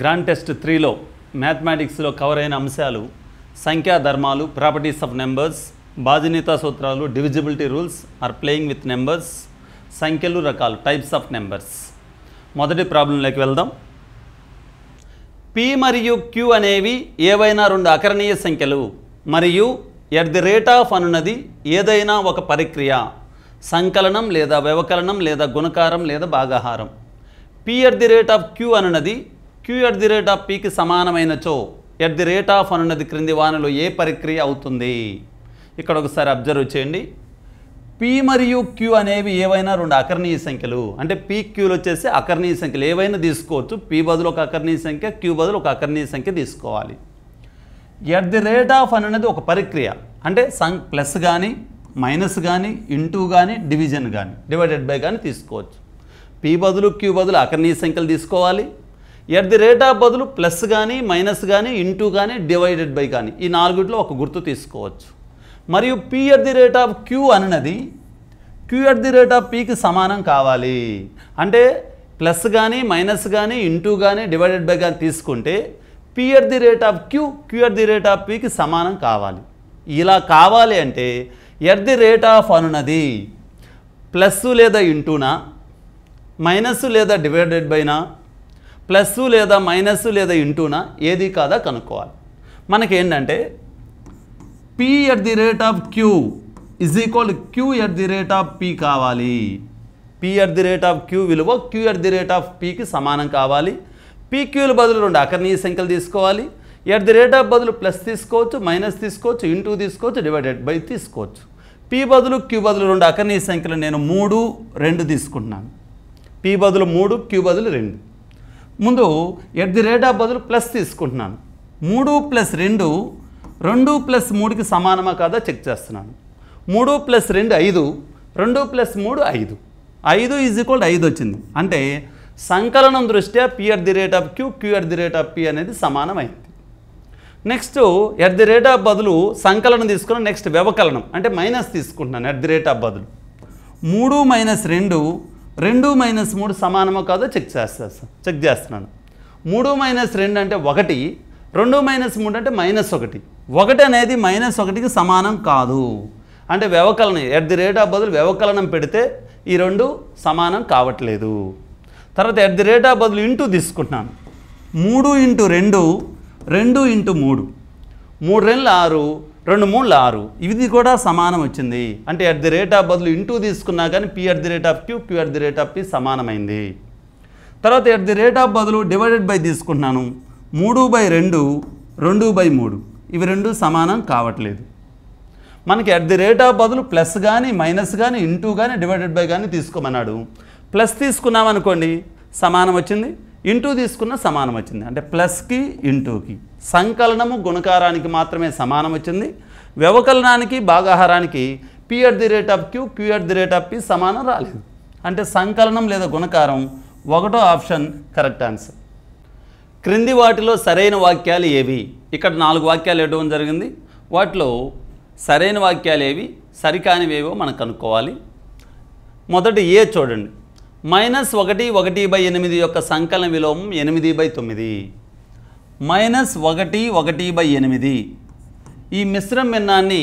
grand test త్రీలో మ్యాథమెటిక్స్లో cover అయిన అంశాలు సంఖ్యా ధర్మాలు ప్రాపర్టీస్ ఆఫ్ నెంబర్స్ బాధినీతా సూత్రాలు divisibility rules are playing with numbers సంఖ్యలు రకాలు టైప్స్ ఆఫ్ నెంబర్స్ మొదటి ప్రాబ్లంలోకి వెళ్దాం పి మరియు క్యూ అనేవి ఏవైనా రెండు అకరణీయ సంఖ్యలు మరియు ఎట్ ది రేట్ ఆఫ్ అనున్నది ఏదైనా ఒక పరిక్రియ సంకలనం లేదా వ్యవకలనం లేదా గుణకారం లేదా భాగాహారం p at the rate of q అనున్నది q at the rate of పీకి సమానమైనచో ఎట్ ది రేట్ ఆఫ్ అనున్నది క్రింది వానలో ఏ పరిక్రియ అవుతుంది ఇక్కడ ఒకసారి అబ్జర్వ్ చేయండి పి మరియు క్యూ అనేవి ఏవైనా రెండు అకర్ణీయ సంఖ్యలు అంటే పీ క్యూలు వచ్చేసి అకర్ణీయ సంఖ్యలు ఏవైనా తీసుకోవచ్చు పీ బదులు ఒక అకర్ణీయ సంఖ్య క్యూ బదులు ఒక అకర్ణీయ సంఖ్య తీసుకోవాలి ఎట్ ది రేట్ ఆఫ్ అనేది ఒక ప్రక్రియ అంటే సం ప్లస్ కానీ మైనస్ కానీ ఇంటూ కానీ డివిజన్ కానీ డివైడెడ్ బై కానీ తీసుకోవచ్చు పీ బదులు క్యూ బదులు అకర్ణీయ సంఖ్యలు తీసుకోవాలి ఎట్ ది రేట్ ఆఫ్ బదులు ప్లస్ కానీ మైనస్ కానీ ఇంటూ కానీ డివైడెడ్ బై కానీ ఈ నాలుగుట్లో ఒక గుర్తు తీసుకోవచ్చు మరియు p at the rate of q అన్నది q at the rate of పీకి సమానం కావాలి అంటే ప్లస్ కానీ మైనస్ కానీ ఇంటూ కానీ డివైడెడ్ బై కానీ తీసుకుంటే p at the rate of q q at the rate of పీకి సమానం కావాలి ఇలా కావాలి అంటే ఎట్ ది రేట్ ఆఫ్ అనున్నది ప్లస్ లేదా ఇంటూనా మైనస్ లేదా డివైడెడ్ బైనా ప్లస్ లేదా మైనస్ లేదా ఇంటూనా ఏది కాదా కనుక్కోవాలి మనకేంటంటే p at the rate of q is equal q at the rate of p కావాలి p at the rate of q విలువ q at the rate of పికి సమానం కావాలి పీక్యూల బదులు రెండు అకర్ణీయ సంఖ్యలు తీసుకోవాలి ఎట్ ది రేట్ ఆఫ్ బదులు ప్లస్ తీసుకోవచ్చు మైనస్ తీసుకోవచ్చు ఇంటూ తీసుకోవచ్చు డివైడెడ్ బై తీసుకోవచ్చు పి బదులు క్యూ బదులు రెండు అకర్ణీయ సంఖ్యలు నేను మూడు రెండు తీసుకుంటున్నాను పి బదులు మూడు క్యూ బదులు రెండు ముందు ఎట్ ది రేట్ ఆఫ్ బదులు ప్లస్ తీసుకుంటున్నాను మూడు ప్లస్ రెండు రెండు ప్లస్ మూడుకి సమానమా కాదా చెక్ చేస్తున్నాను మూడు ప్లస్ రెండు ఐదు రెండు ప్లస్ మూడు ఐదు ఐదు ఈజ్ ఈక్వల్ ఐదు వచ్చింది అంటే సంకలనం దృష్ట్యా p at the rate of q q at the rate of p అనేది సమానమైంది next at the rate of బదులు సంకలనం తీసుకున్నాను నెక్స్ట్ వ్యవకలనం అంటే మైనస్ తీసుకుంటున్నాను ఎట్ ది రేట్ ఆఫ్ బదులు మూడు మైనస్ రెండు రెండు మైనస్ మూడు సమానమో కాదో చెక్ చేస్తాను చెక్ చేస్తున్నాను మూడు మైనస్ రెండు అంటే ఒకటి రెండు మైనస్ మూడు అంటే మైనస్ ఒకటి ఒకటి అనేది మైనస్ ఒకటికి సమానం కాదు అంటే వ్యవకలనం ఎట్ ది రేట్ ఆఫ్ బదులు వ్యవకలనం పెడితే ఈ రెండు సమానం కావట్లేదు తర్వాత ఎట్ ది రేట్ ఆఫ్ బదులు ఇంటూ తీసుకుంటున్నాను మూడు ఇంటూ రెండు రెండు ఇంటూ మూడు మూడు రెండు ఆరు రెండు మూడు ఆరు ఇది కూడా సమానం వచ్చింది అంటే అట్ ది రేట్ ఆఫ్ బదులు ఇంటూ తీసుకున్నా కానీ p at the rate of q q at the rate of p సమానమైంది తర్వాత అట్ ది రేట్ ఆఫ్ బదులు డివైడెడ్ బై తీసుకుంటున్నాను మూడు బై రెండు రెండు బై మూడు ఇవి రెండు సమానం కావట్లేదు మనకి అట్ ది రేట్ ఆఫ్ బదులు ప్లస్ కానీ మైనస్ కానీ ఇంటూ కానీ డివైడెడ్ బై కానీ తీసుకోమన్నాడు ప్లస్ తీసుకున్నామనుకోండి సమానం వచ్చింది ఇంటూ తీసుకున్న సమానం వచ్చింది అంటే ప్లస్కి ఇంటూకి సంకలనము గుణకారానికి మాత్రమే సమానం వచ్చింది వ్యవకలనానికి భాగాహారానికి p at the rate of q q at the rate of p సమానం రాలేదు అంటే సంకలనం లేదా గుణకారం ఒకటో ఆప్షన్ కరెక్ట్ ఆన్సర్ క్రింది వాటిలో సరైన వాక్యాలు ఏవి ఇక్కడ నాలుగు వాక్యాలు ఇవ్వడం జరిగింది వాటిలో సరైన వాక్యాలు ఏవి సరికానివేవో మనం కనుక్కోవాలి మొదటి ఏ చూడండి మైనస్ ఒకటి ఒకటి బై ఎనిమిది యొక్క సంకలన విలోమం ఎనిమిది బై తొమ్మిది మైనస్ ఒకటి ఒకటి బై ఎనిమిది ఈ మిశ్రమ భిన్నాన్ని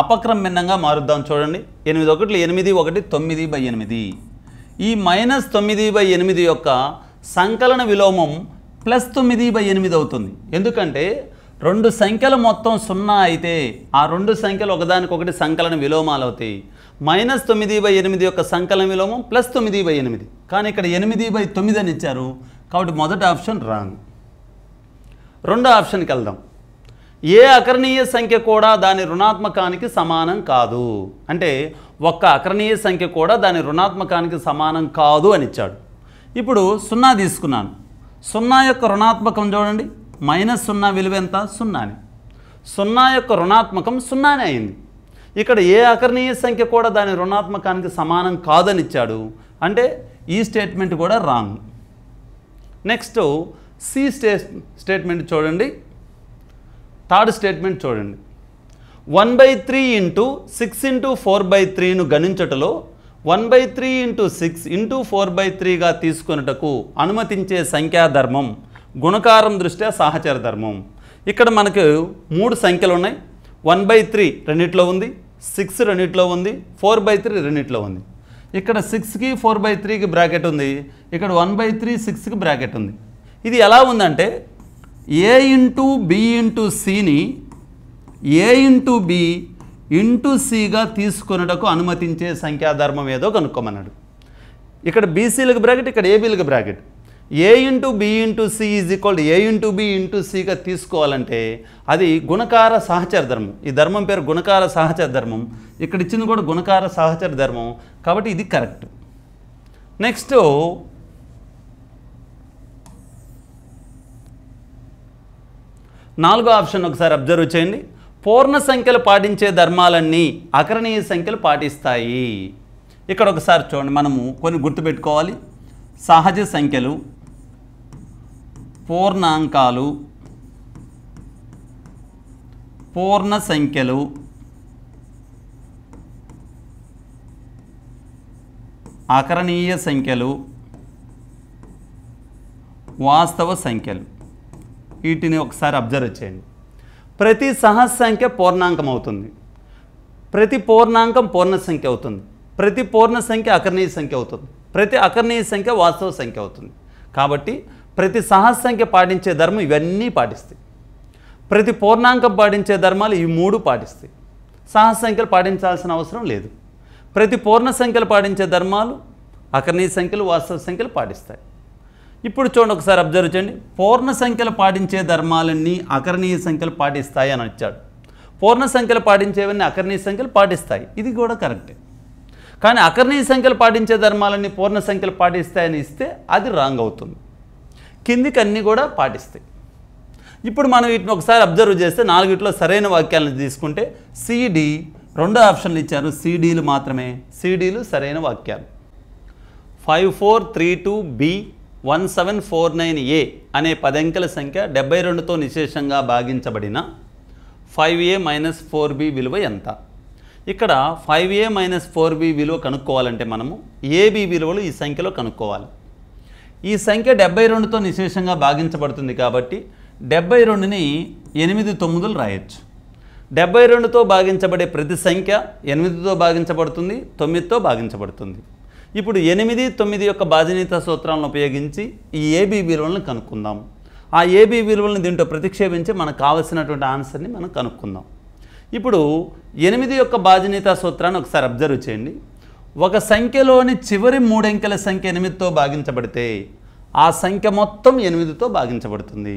అపక్రమ భిన్నంగా మారుద్దాం చూడండి ఎనిమిది ఒకటి ఎనిమిది ఒకటి తొమ్మిది బై ఎనిమిది ఈ మైనస్ తొమ్మిది బై ఎనిమిది యొక్క సంకలన విలోమం ప్లస్ తొమ్మిది బై ఎనిమిది అవుతుంది ఎందుకంటే రెండు సంఖ్యలు మొత్తం సున్నా అయితే ఆ రెండు సంఖ్యలు ఒకదానికొకటి సంకలన విలోమాలు అవుతాయి మైనస్ తొమ్మిది బై ఎనిమిది యొక్క సంకలన విలోమం ప్లస్ తొమ్మిది బై ఎనిమిది కానీ ఇక్కడ ఎనిమిది బై తొమ్మిది అని ఇచ్చారు కాబట్టి మొదటి ఆప్షన్ రాంగ్ రెండో ఆప్షన్కి వెళ్దాం ఏ అకరణీయ సంఖ్య కూడా దాని రుణాత్మకానికి సమానం కాదు అంటే ఒక్క అకరణీయ సంఖ్య కూడా దాని రుణాత్మకానికి సమానం కాదు అని ఇచ్చాడు ఇప్పుడు సున్నా తీసుకున్నాను సున్నా యొక్క రుణాత్మకం చూడండి మైనస్ సున్నా విలువ ఎంత సున్నాని సున్నా యొక్క రుణాత్మకం సున్నానే అయింది ఇక్కడ ఏ అకర్ణీయ సంఖ్య కూడా దాని రుణాత్మకానికి సమానం కాదని ఇచ్చాడు అంటే ఈ స్టేట్మెంట్ కూడా wrong next c stay statement చూడండి థర్డ్ స్టేట్మెంట్ చూడండి one by three into six into four by త్రీను గణించటలో one by three into six into four by త్రీగా తీసుకున్నటకు అనుమతించే సంఖ్యాధర్మం గుణకారం దృష్ట్యా సహచర ధర్మం ఇక్కడ మనకు మూడు సంఖ్యలు ఉన్నాయి వన్ బై త్రీ రెండిట్లో ఉంది సిక్స్ రెండిట్లో ఉంది ఫోర్ బై త్రీ రెండిట్లో ఉంది ఇక్కడ సిక్స్కి ఫోర్ బై త్రీకి బ్రాకెట్ ఉంది ఇక్కడ వన్ బై త్రీ సిక్స్కి బ్రాకెట్ ఉంది ఇది ఎలా ఉందంటే ఏ ఇంటూ బి ఇంటూ సిని ఏ ఇంటూ బి ఇంటూ సిగా తీసుకున్నటకు అనుమతించే సంఖ్యాధర్మం ఏదో కనుక్కోమన్నాడు ఇక్కడ బీసీలకు బ్రాకెట్ ఇక్కడ ఏబీలకు bracket a into b into c is equal a into b into సిగా తీసుకోవాలంటే అది గుణకార సహచర ధర్మం ఈ ధర్మం పేరు గుణకార సహచర ధర్మం ఇక్కడ ఇచ్చింది కూడా గుణకార సహచర ధర్మం కాబట్టి ఇది కరెక్ట్ నెక్స్ట్ నాలుగో ఆప్షన్ ఒకసారి అబ్జర్వ్ చేయండి పూర్ణ సంఖ్యలు పాటించే ధర్మాలన్నీ అకరణీయ సంఖ్యలు పాటిస్తాయి ఇక్కడ ఒకసారి చూడండి మనము కొన్ని గుర్తుపెట్టుకోవాలి సహజ సంఖ్యలు పూర్ణాంకాలు పూర్ణ సంఖ్యలు అకరణీయ సంఖ్యలు వాస్తవ సంఖ్యలు వీటిని ఒకసారి అబ్జర్వ్ చేయండి ప్రతి సహజ సంఖ్య పూర్ణాంకం అవుతుంది ప్రతి పూర్ణాంకం పూర్ణ సంఖ్య అవుతుంది ప్రతి పూర్ణ సంఖ్య అకర్ణీయ సంఖ్య అవుతుంది ప్రతి అకర్ణీయ సంఖ్య వాస్తవ సంఖ్య అవుతుంది కాబట్టి ప్రతి సహస్రంఖ్య పాటించే ధర్మం ఇవన్నీ పాటిస్తాయి ప్రతి పూర్ణాంకం పాటించే ధర్మాలు ఈ మూడు పాటిస్తాయి సహస్రంఖ్యలు పాటించాల్సిన అవసరం లేదు ప్రతి పూర్ణ సంఖ్యలు పాటించే ధర్మాలు అకర్ణీయ సంఖ్యలు వాస్తవ సంఖ్యలు పాటిస్తాయి ఇప్పుడు చూడండి ఒకసారి అబ్జర్వ్ చేయండి పూర్ణ సంఖ్యలు పాటించే ధర్మాలన్నీ అకర్ణీయ సంఖ్యలు పాటిస్తాయి అని వచ్చాడు పూర్ణ సంఖ్యలు పాటించేవన్నీ అకర్ణీయ సంఖ్యలు పాటిస్తాయి ఇది కూడా కరెక్టే కానీ అకర్ణీయ సంఖ్యలు పాటించే ధర్మాలన్నీ పూర్ణ సంఖ్యలు పాటిస్తాయని ఇస్తే అది రాంగ్ అవుతుంది కిందికి అన్నీ కూడా పాటిస్తాయి ఇప్పుడు మనం వీటిని ఒకసారి అబ్జర్వ్ చేస్తే నాలుగిట్లో సరైన వాక్యాలను తీసుకుంటే సిడి రెండో ఆప్షన్లు ఇచ్చారు సిడీలు మాత్రమే సిడీలు సరైన వాక్యాలు five four three two b one seven four nine a అనే పదంకెల సంఖ్య డెబ్బై రెండుతో నిశేషంగా భాగించబడిన five a minus four b విలువ ఎంత ఇక్కడ five a minus four b విలువ కనుక్కోవాలంటే మనము ఏబి విలువలు ఈ సంఖ్యలో కనుక్కోవాలి ఈ సంఖ్య డెబ్బై రెండుతో నిశేషంగా భాగించబడుతుంది కాబట్టి డెబ్బై రెండుని ఎనిమిది తొమ్మిదిలు రాయొచ్చు డెబ్బై రెండుతో భాగించబడే ప్రతి సంఖ్య ఎనిమిదితో భాగించబడుతుంది తొమ్మిదితో భాగించబడుతుంది ఇప్పుడు ఎనిమిది తొమ్మిది యొక్క బాజనీత సూత్రాలను ఉపయోగించి ఈ ఏబీ విలువలను కనుక్కుందాం ఆ ఏబీ విలువలను దీంట్లో ప్రతిక్షేపించి మనకు కావలసినటువంటి ఆన్సర్ని మనం కనుక్కుందాం ఇప్పుడు ఎనిమిది యొక్క బాజనీత సూత్రాన్ని ఒకసారి అబ్జర్వ్ చేయండి ఒక సంఖ్యలోని చివరి మూడంకెల సంఖ్య ఎనిమిదితో భాగించబడితే ఆ సంఖ్య మొత్తం ఎనిమిదితో భాగించబడుతుంది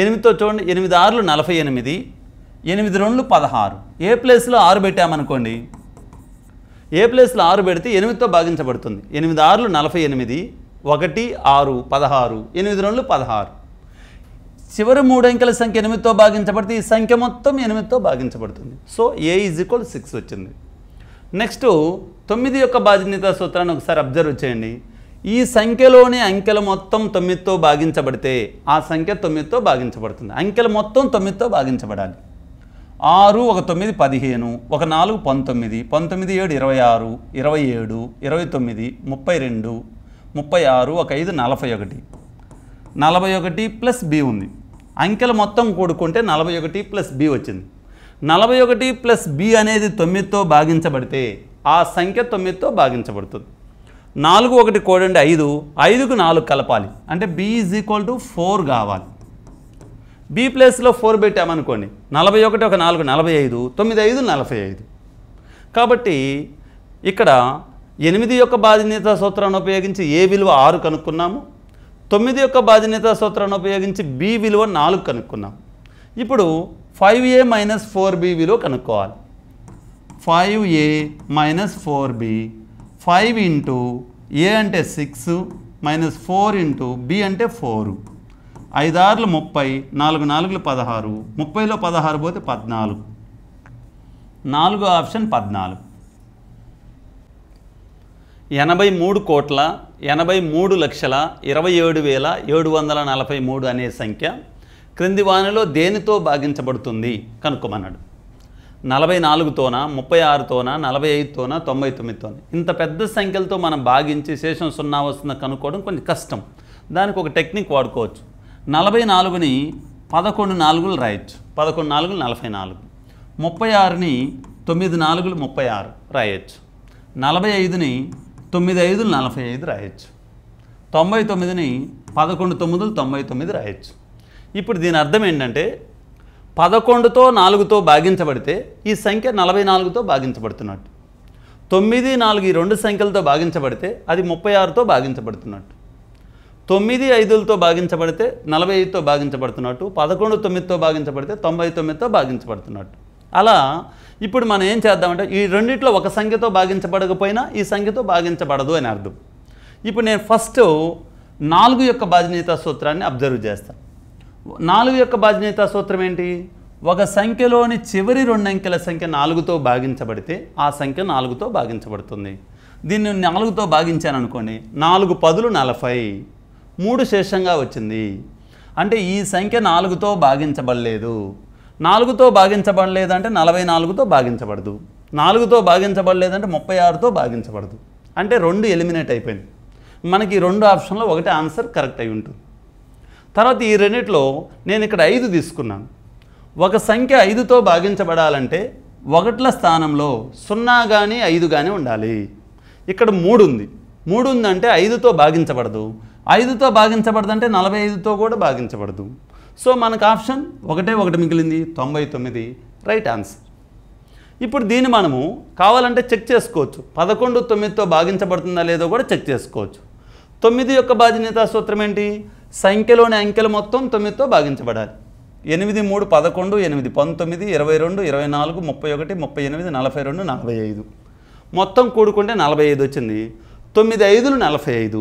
ఎనిమిదితో చూడండి ఎనిమిది ఆరులు నలభై ఎనిమిది ఎనిమిది రెండు పదహారు ఏ ప్లేస్లో ఆరు పెట్టామనుకోండి ఏ ప్లేస్లో ఆరు పెడితే ఎనిమిదితో భాగించబడుతుంది ఎనిమిది ఆరులు నలభై ఎనిమిది ఒకటి ఆరు పదహారు ఎనిమిది రెండు పదహారు చివరి మూడు అంకెల సంఖ్య ఎనిమిదితో భాగించబడితే ఈ సంఖ్య మొత్తం ఎనిమిదితో భాగించబడుతుంది so a is equal six వచ్చింది నెక్స్ట్ తొమ్మిది యొక్క బాధ్యత సూత్రాన్ని ఒకసారి అబ్జర్వ్ చేయండి ఈ సంఖ్యలోని అంకెలు మొత్తం తొమ్మిదితో భాగించబడితే ఆ సంఖ్య తొమ్మిదితో భాగించబడుతుంది అంకెలు మొత్తం తొమ్మిదితో భాగించబడాలి ఆరు ఒక తొమ్మిది పదిహేను ఒక నాలుగు పంతొమ్మిది పంతొమ్మిది ఏడు ఇరవై ఆరు ఇరవై ఏడు ఇరవై తొమ్మిది ముప్పై రెండు ముప్పై ఆరు ఒక ఐదు నలభై ఒకటి నలభై ఒకటి ప్లస్ బి ఉంది అంకెలు మొత్తం కూడుకుంటే నలభై ఒకటి ప్లస్ బి వచ్చింది నలభై ఒకటి ప్లస్ బి అనేది తొమ్మిదితో భాగించబడితే ఆ సంఖ్య తొమ్మిదితో భాగించబడుతుంది నాలుగు ఒకటి కోడండి ఐదు ఐదుకు నాలుగు కలపాలి అంటే b is equal to four కావాలి బి ప్లేస్లో ఫోర్ పెట్టామనుకోండి నలభై ఒకటి ఒక నాలుగు నలభై ఐదు తొమ్మిది ఐదు నలభై ఐదు కాబట్టి ఇక్కడ ఎనిమిది యొక్క బాధ్యత సూత్రాన్ని ఉపయోగించి ఏ విలువ ఆరు కనుక్కున్నాము తొమ్మిది యొక్క బాధ్యత సూత్రాన్ని ఉపయోగించి బి విలువ నాలుగు కనుక్కున్నాం ఇప్పుడు five a minus four b విలువ కనుక్కోవాలి five a minus four b five into a అంటే six minus four into b అంటే ఫోరు ఐదారులు ముప్పై నాలుగు నాలుగులు పదహారు ముప్పైలో పదహారు పోతే పద్నాలుగు నాలుగు ఆప్షన్ పద్నాలుగు ఎనభై మూడు కోట్ల ఎనభై మూడు లక్షల ఇరవై ఏడు వేల ఏడు వందల నలభై మూడు అనే సంఖ్య క్రింది వానిలో దేనితో భాగించబడుతుంది కనుక్కోమన్నాడు నలభై నాలుగుతోన ముప్పై ఆరుతోన నలభై ఐదుతోన తొంభై తొమ్మిదితోన ఇంత పెద్ద సంఖ్యలతో మనం భాగించి శేషం సున్నా వస్తుందని కనుక్కోవడం కొంచెం కష్టం దానికి ఒక టెక్నిక్ వాడుకోవచ్చు నలభై నాలుగుని పదకొండు నాలుగులు రాయొచ్చు పదకొండు నాలుగులు నలభై నాలుగు ముప్పై ఆరుని తొమ్మిది నాలుగులు ముప్పై ఆరు రాయొచ్చు నలభై ఐదుని తొమ్మిది ఐదులు నలభై ఐదు రాయొచ్చు తొంభై తొమ్మిదిని పదకొండు తొమ్మిదిలు తొంభై తొమ్మిది రాయొచ్చు ఇప్పుడు దీని అర్థం ఏంటంటే పదకొండుతో నాలుగుతో భాగించబడితే ఈ సంఖ్య నలభై నాలుగుతో భాగించబడుతున్నట్టు తొమ్మిది నాలుగు ఈ రెండు సంఖ్యలతో భాగించబడితే అది ముప్పై ఆరుతో భాగించబడుతున్నట్టు తొమ్మిది ఐదులతో భాగించబడితే నలభై ఐదుతో భాగించబడుతున్నట్టు పదకొండు తొమ్మిదితో భాగించబడితే తొంభై తొమ్మిదితో భాగించబడుతున్నట్టు అలా ఇప్పుడు మనం ఏం చేద్దామంటే ఈ రెండిట్లో ఒక సంఖ్యతో భాగించబడకపోయినా ఈ సంఖ్యతో భాగించబడదు అని అర్థం ఇప్పుడు నేను ఫస్ట్ నాలుగు యొక్క బాధ్యత సూత్రాన్ని అబ్జర్వ్ చేస్తాను నాలుగు యొక్క బాధ్యత సూత్రం ఏంటి ఒక సంఖ్యలోని చివరి రెండు అంకెల సంఖ్య నాలుగుతో భాగించబడితే ఆ సంఖ్య నాలుగుతో భాగించబడుతుంది దీన్ని నాలుగుతో భాగించాను అనుకోండి నాలుగు పదులు నలభై మూడు శేషంగా వచ్చింది అంటే ఈ సంఖ్య నాలుగుతో భాగించబడలేదు నాలుగుతో భాగించబడలేదంటే నలభై నాలుగుతో భాగించబడదు నాలుగుతో భాగించబడలేదంటే ముప్పై ఆరుతో భాగించబడదు అంటే రెండు ఎలిమినేట్ అయిపోయింది మనకి రెండు ఆప్షన్లో ఒకటి ఆన్సర్ కరెక్ట్ అయి ఉంటుంది తర్వాత ఈ రెండిట్లో నేను ఇక్కడ ఐదు తీసుకున్నాను ఒక సంఖ్య ఐదుతో భాగించబడాలంటే ఒకట్ల స్థానంలో సున్నా కానీ ఐదు కానీ ఉండాలి ఇక్కడ మూడు ఉంది మూడు ఉందంటే ఐదుతో భాగించబడదు ఐదుతో భాగించబడదంటే నలభై ఐదుతో కూడా భాగించబడదు సో మనకు ఆప్షన్ ఒకటే ఒకటి మిగిలింది తొంభై తొమ్మిది రైట్ ఆన్సర్ ఇప్పుడు దీన్ని మనము కావాలంటే చెక్ చేసుకోవచ్చు పదకొండు తొమ్మిదితో భాగించబడుతుందా లేదో కూడా చెక్ చేసుకోవచ్చు తొమ్మిది యొక్క బాధ్యత సూత్రం ఏంటి సంఖ్యలోని అంకెలు మొత్తం తొమ్మిదితో భాగించబడాలి ఎనిమిది మూడు పదకొండు ఎనిమిది పంతొమ్మిది ఇరవై రెండు ఇరవై నాలుగు ముప్పై ఒకటి ముప్పై ఎనిమిది నలభై రెండు నలభై ఐదు మొత్తం కూడుకుంటే నలభై ఐదు వచ్చింది తొమ్మిది ఐదులు నలభై ఐదు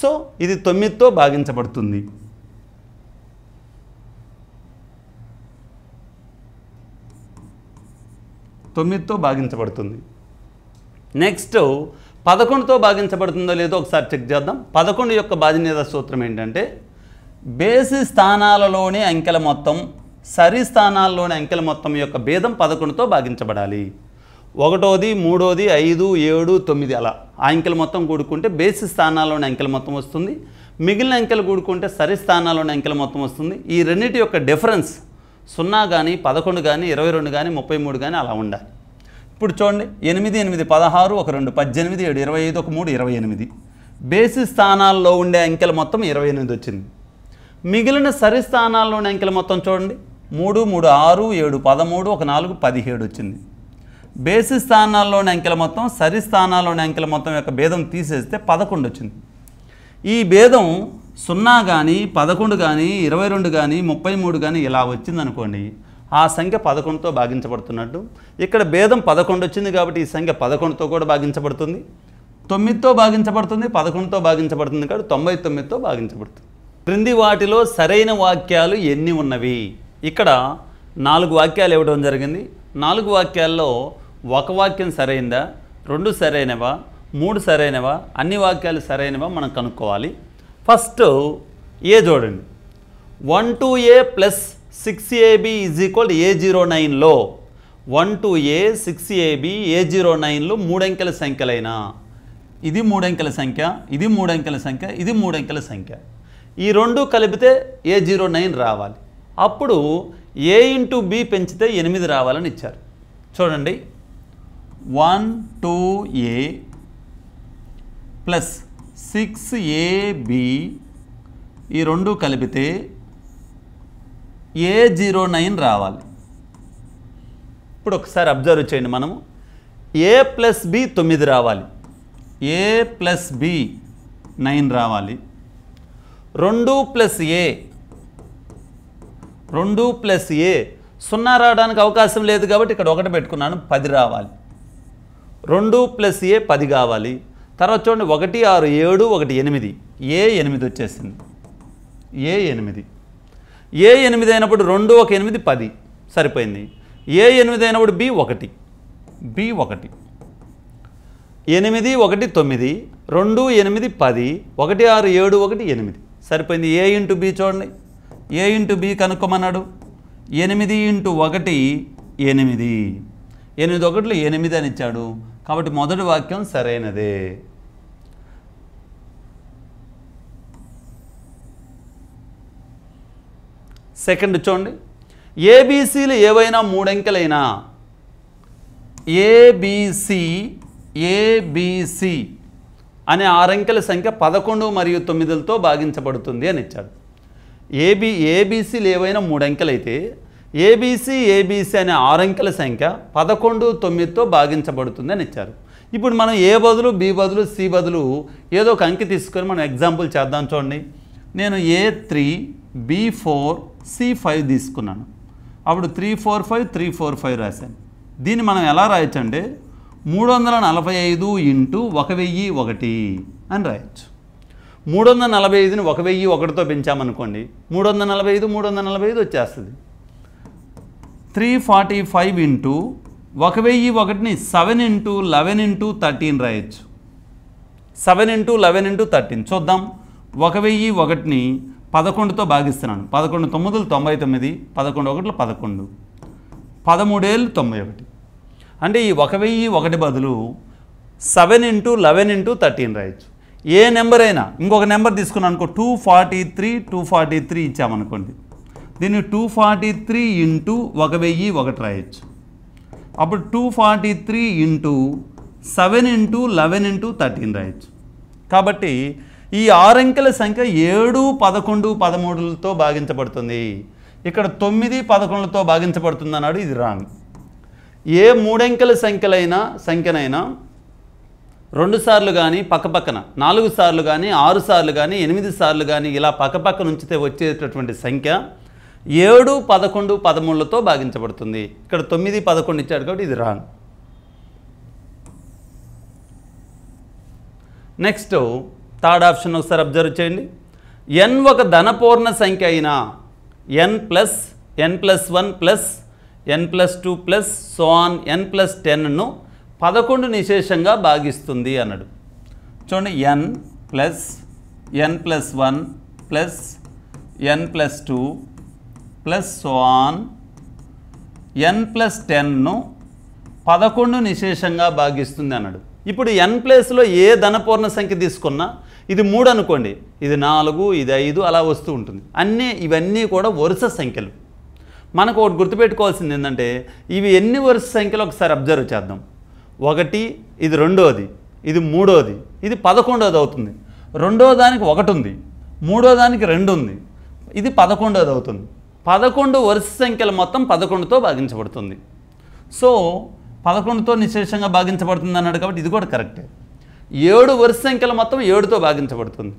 సో ఇది తొమ్మిదితో భాగించబడుతుంది తొమ్మిదితో భాగించబడుతుంది నెక్స్ట్ పదకొండుతో భాగించబడుతుందో లేదో ఒకసారి చెక్ చేద్దాం పదకొండు యొక్క బాధ్యత సూత్రం ఏంటంటే బేసి స్థానాలలోని అంకెల మొత్తం సరి స్థానాల్లోని అంకెల మొత్తం యొక్క భేదం పదకొండుతో భాగించబడాలి ఒకటోది మూడోది ఐదు ఏడు తొమ్మిది అలా ఆ అంకెల మొత్తం కూడుకుంటే బేసి స్థానాల్లోని అంకెల మొత్తం వస్తుంది మిగిలిన అంకెలు కూడుకుంటే సరి స్థానాల్లోని అంకెల మొత్తం వస్తుంది ఈ రెండింటి యొక్క డిఫరెన్స్ సున్నా కానీ పదకొండు కానీ ఇరవై రెండు కానీ ముప్పై మూడు కానీ అలా ఉండాలి ఇప్పుడు చూడండి ఎనిమిది ఎనిమిది పదహారు ఒక రెండు పద్దెనిమిది ఏడు ఇరవై ఐదు ఒక మూడు ఇరవై ఎనిమిది బేసి స్థానాల్లో ఉండే అంకెల మొత్తం ఇరవై ఎనిమిది వచ్చింది మిగిలిన సరి స్థానాల్లో ఉండే అంకెల మొత్తం చూడండి మూడు మూడు ఆరు ఏడు పదమూడు ఒక నాలుగు పదిహేడు వచ్చింది బేసి స్థానాల్లోని అంకెల మొత్తం సరి స్థానాల్లోని అంకెల మొత్తం యొక్క భేదం తీసేస్తే పదకొండు వచ్చింది ఈ భేదం సున్నా కానీ పదకొండు కానీ ఇరవై రెండు కానీ ముప్పై మూడు కానీ ఇలా వచ్చిందనుకోండి ఆ సంఖ్య పదకొండుతో భాగించబడుతున్నట్టు ఇక్కడ భేదం పదకొండు వచ్చింది కాబట్టి ఈ సంఖ్య పదకొండుతో కూడా భాగించబడుతుంది తొమ్మిదితో భాగించబడుతుంది పదకొండుతో భాగించబడుతుంది కాబట్టి తొంభై తొమ్మిదితో భాగించబడుతుంది క్రింది వాటిలో సరైన వాక్యాలు ఎన్ని ఉన్నవి ఇక్కడ నాలుగు వాక్యాలు ఇవ్వడం జరిగింది నాలుగు వాక్యాల్లో ఒక వాక్యం సరైందా రెండు సరైనవా మూడు సరైనవా అన్ని వాక్యాలు సరైనవా మనం కనుక్కోవాలి ఫస్ట్ ఏ చూడండి one two a plus six a b is equal a zero నైన్లో one two a six a b a zero నైన్లో మూడంకెల సంఖ్యలైనా ఇది మూడంకెల సంఖ్య ఇది మూడంకెల సంఖ్య ఇది మూడంకెల సంఖ్య ఈ రెండు కలిపితే ఏ జీరో నైన్ రావాలి అప్పుడు ఏ ఇంటూ బి పెంచితే ఎనిమిది రావాలని ఇచ్చారు చూడండి one two a plus six a b ఈ రెండు కలిపితే ఏ జీరో నైన్ రావాలి ఇప్పుడు ఒకసారి అబ్జర్వ్ చేయండి మనము ఏ ప్లస్ బి తొమ్మిది రావాలి ఏ ప్లస్ బి నైన్ రావాలి రెండు ప్లస్ ఏ రెండు ప్లస్ ఏ సున్నా రావడానికి అవకాశం లేదు కాబట్టి ఇక్కడ ఒకటి పెట్టుకున్నాను పది రావాలి రెండు ప్లస్ ఏ పది కావాలి తర్వాత చూడండి ఒకటి ఆరు ఏడు ఒకటి ఎనిమిది ఏ ఎనిమిది వచ్చేసింది ఏ ఎనిమిది ఏ ఎనిమిది అయినప్పుడు రెండు ఒక ఎనిమిది పది సరిపోయింది ఏ ఎనిమిది అయినప్పుడు బి ఒకటి బి ఒకటి ఎనిమిది ఒకటి తొమ్మిది రెండు ఎనిమిది పది ఒకటి ఆరు ఏడు ఒకటి ఎనిమిది సరిపోయింది ఏ ఇంటూ బి చూడండి ఏ ఇంటూ బి కనుక్కోమన్నాడు ఎనిమిది ఇంటూ ఒకటి ఎనిమిది ఎనిమిది ఒకటిలో ఎనిమిది అని ఇచ్చాడు కాబట్టి మొదటి వాక్యం సరైనదే సెకండ్ చూడండి ఏబీసీలు ఏవైనా మూడంకెలైనా ఏబీసీ ఏబీసీ అనే ఆరంకెల సంఖ్య పదకొండు మరియు తొమ్మిదిలతో భాగించబడుతుంది అని ఇచ్చాడు ఏబి ఏబీసీలు ఏవైనా మూడంకెలైతే ఏబీసీ ఏబీసీ అనే ఆరంకెల సంఖ్య పదకొండు తొమ్మిదితో భాగించబడుతుంది అని ఇచ్చారు ఇప్పుడు మనం ఏ బదులు బి బదులు సి బదులు ఏదో ఒక అంకి తీసుకొని మనం ఎగ్జాంపుల్ చేద్దాం చూడండి నేను a three b four c five తీసుకున్నాను అప్పుడు three four five three four five రాశాను దీన్ని మనం ఎలా రాయొచ్చు అంటే మూడు వందల నలభై ఐదు ఇంటూ ఒక వెయ్యి ఒకటి అని రాయొచ్చు మూడు వందల నలభై ఐదుని ఒక వెయ్యి ఒకటితో పెంచామనుకోండి మూడు వందల నలభై ఐదు మూడు వందల నలభై ఐదు వచ్చేస్తుంది త్రీ ఫార్టీ ఫైవ్ ఇంటూ ఒక వెయ్యి ఒకటిని seven into eleven into thirteen రాయొచ్చు seven into eleven into thirteen చూద్దాం ఒక వెయ్యి ఒకటిని పదకొండుతో భాగిస్తున్నాను పదకొండు తొమ్మిదిలు తొంభై తొమ్మిది పదకొండు ఒకటిలో పదకొండు పదమూడేళ్ళు తొంభై ఒకటి అంటే ఈ ఒక వెయ్యి ఒకటి బదులు seven into eleven into thirteen రాయొచ్చు ఏ నెంబర్ అయినా ఇంకొక నెంబర్ తీసుకున్నాను అనుకో two forty three two forty three ఇచ్చామనుకోండి దీన్ని టూ ఫార్టీ త్రీ ఇంటూ ఒక వెయ్యి ఒకటి రాయొచ్చు అప్పుడు two forty three into seven into eleven into thirteen రాయొచ్చు కాబట్టి ఈ ఆరంకెల సంఖ్య ఏడు పదకొండు పదమూడులతో భాగించబడుతుంది ఇక్కడ తొమ్మిది పదకొండులతో భాగించబడుతుంది అన్నాడు ఇది రాంగ్ ఏ మూడంకెల సంఖ్యలైనా సంఖ్యనైనా రెండు సార్లు కానీ పక్కపక్కన నాలుగు సార్లు కానీ ఆరు సార్లు కానీ ఎనిమిది సార్లు కానీ ఇలా పక్కపక్క నుంచితే వచ్చేటటువంటి సంఖ్య ఏడు పదకొండు పదమూడులతో భాగించబడుతుంది ఇక్కడ తొమ్మిది పదకొండు ఇచ్చాడు కాబట్టి ఇది రాంగ్ నెక్స్ట్ థర్డ్ ఆప్షన్ ఒకసారి అబ్జర్వ్ చేయండి ఎన్ ఒక ధనపూర్ణ సంఖ్య అయినా n plus n plus one plus n plus two plus so on n plus టెన్ను పదకొండు నిశేషంగా భాగిస్తుంది అన్నాడు చూడండి n plus n plus one plus n plus two plus so on n plus టెన్ను పదకొండు నిశేషంగా భాగిస్తుంది అన్నాడు ఇప్పుడు ఎన్ ప్లస్లో ఏ ధనపూర్ణ సంఖ్య తీసుకున్నా ఇది మూడు అనుకోండి ఇది నాలుగు ఇది ఐదు అలా వస్తూ ఉంటుంది అన్నీ ఇవన్నీ కూడా వరుస సంఖ్యలు మనకు ఒకటి గుర్తుపెట్టుకోవాల్సింది ఏంటంటే ఇవి ఎన్ని వరుస సంఖ్యలు ఒకసారి అబ్జర్వ్ చేద్దాం ఒకటి ఇది రెండోది ఇది మూడోది ఇది పదకొండోది అవుతుంది రెండో దానికి ఒకటి ఉంది మూడో దానికి రెండు ఉంది ఇది పదకొండోది అవుతుంది పదకొండు వరుస సంఖ్యల మొత్తం పదకొండుతో భాగించబడుతుంది సో పదకొండుతో నిశేషంగా భాగించబడుతుంది అన్నాడు కాబట్టి ఇది కూడా కరెక్టే ఏడు వరుస సంఖ్యల మొత్తం ఏడుతో భాగించబడుతుంది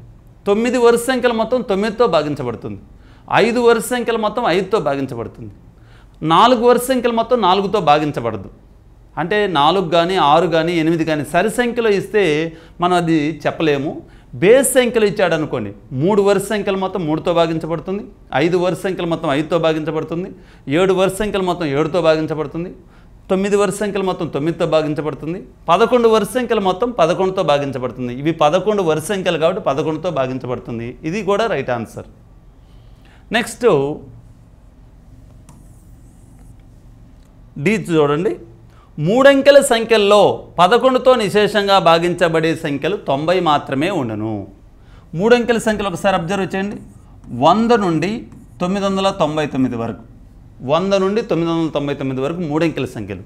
తొమ్మిది వరుస సంఖ్యల మొత్తం తొమ్మిదితో భాగించబడుతుంది ఐదు వరుస సంఖ్యల మొత్తం ఐదుతో భాగించబడుతుంది నాలుగు వరుస సంఖ్యల మొత్తం నాలుగుతో భాగించబడదు అంటే నాలుగు కానీ ఆరు కానీ ఎనిమిది కానీ సరి సంఖ్యలో ఇస్తే మనం అది చెప్పలేము బేస్ సంఖ్యలు ఇచ్చాడు అనుకోండి మూడు వరుస సంఖ్యలు మొత్తం మూడుతో భాగించబడుతుంది ఐదు వరుస సంఖ్యలు మొత్తం ఐదుతో భాగించబడుతుంది ఏడు వరుస సంఖ్యలు మొత్తం ఏడుతో భాగించబడుతుంది తొమ్మిది వరుస సంఖ్యలు మొత్తం తొమ్మిదితో భాగించబడుతుంది పదకొండు వరుస సంఖ్యలు మొత్తం పదకొండుతో భాగించబడుతుంది ఇవి పదకొండు వరుస సంఖ్యలు కాబట్టి పదకొండుతో భాగించబడుతుంది ఇది కూడా రైట్ ఆన్సర్ నెక్స్ట్ డి చూడండి మూడంకెల సంఖ్యల్లో పదకొండుతో నిశేషంగా భాగించబడే సంఖ్యలు తొంభై మాత్రమే ఉండను మూడంకెల సంఖ్యలు ఒకసారి అబ్జర్వ్ చేయండి వంద నుండి తొమ్మిది వందల తొంభై తొమ్మిది వరకు వంద నుండి తొమ్మిది వందల తొంభై తొమ్మిది వరకు మూడంకెల సంఖ్యలు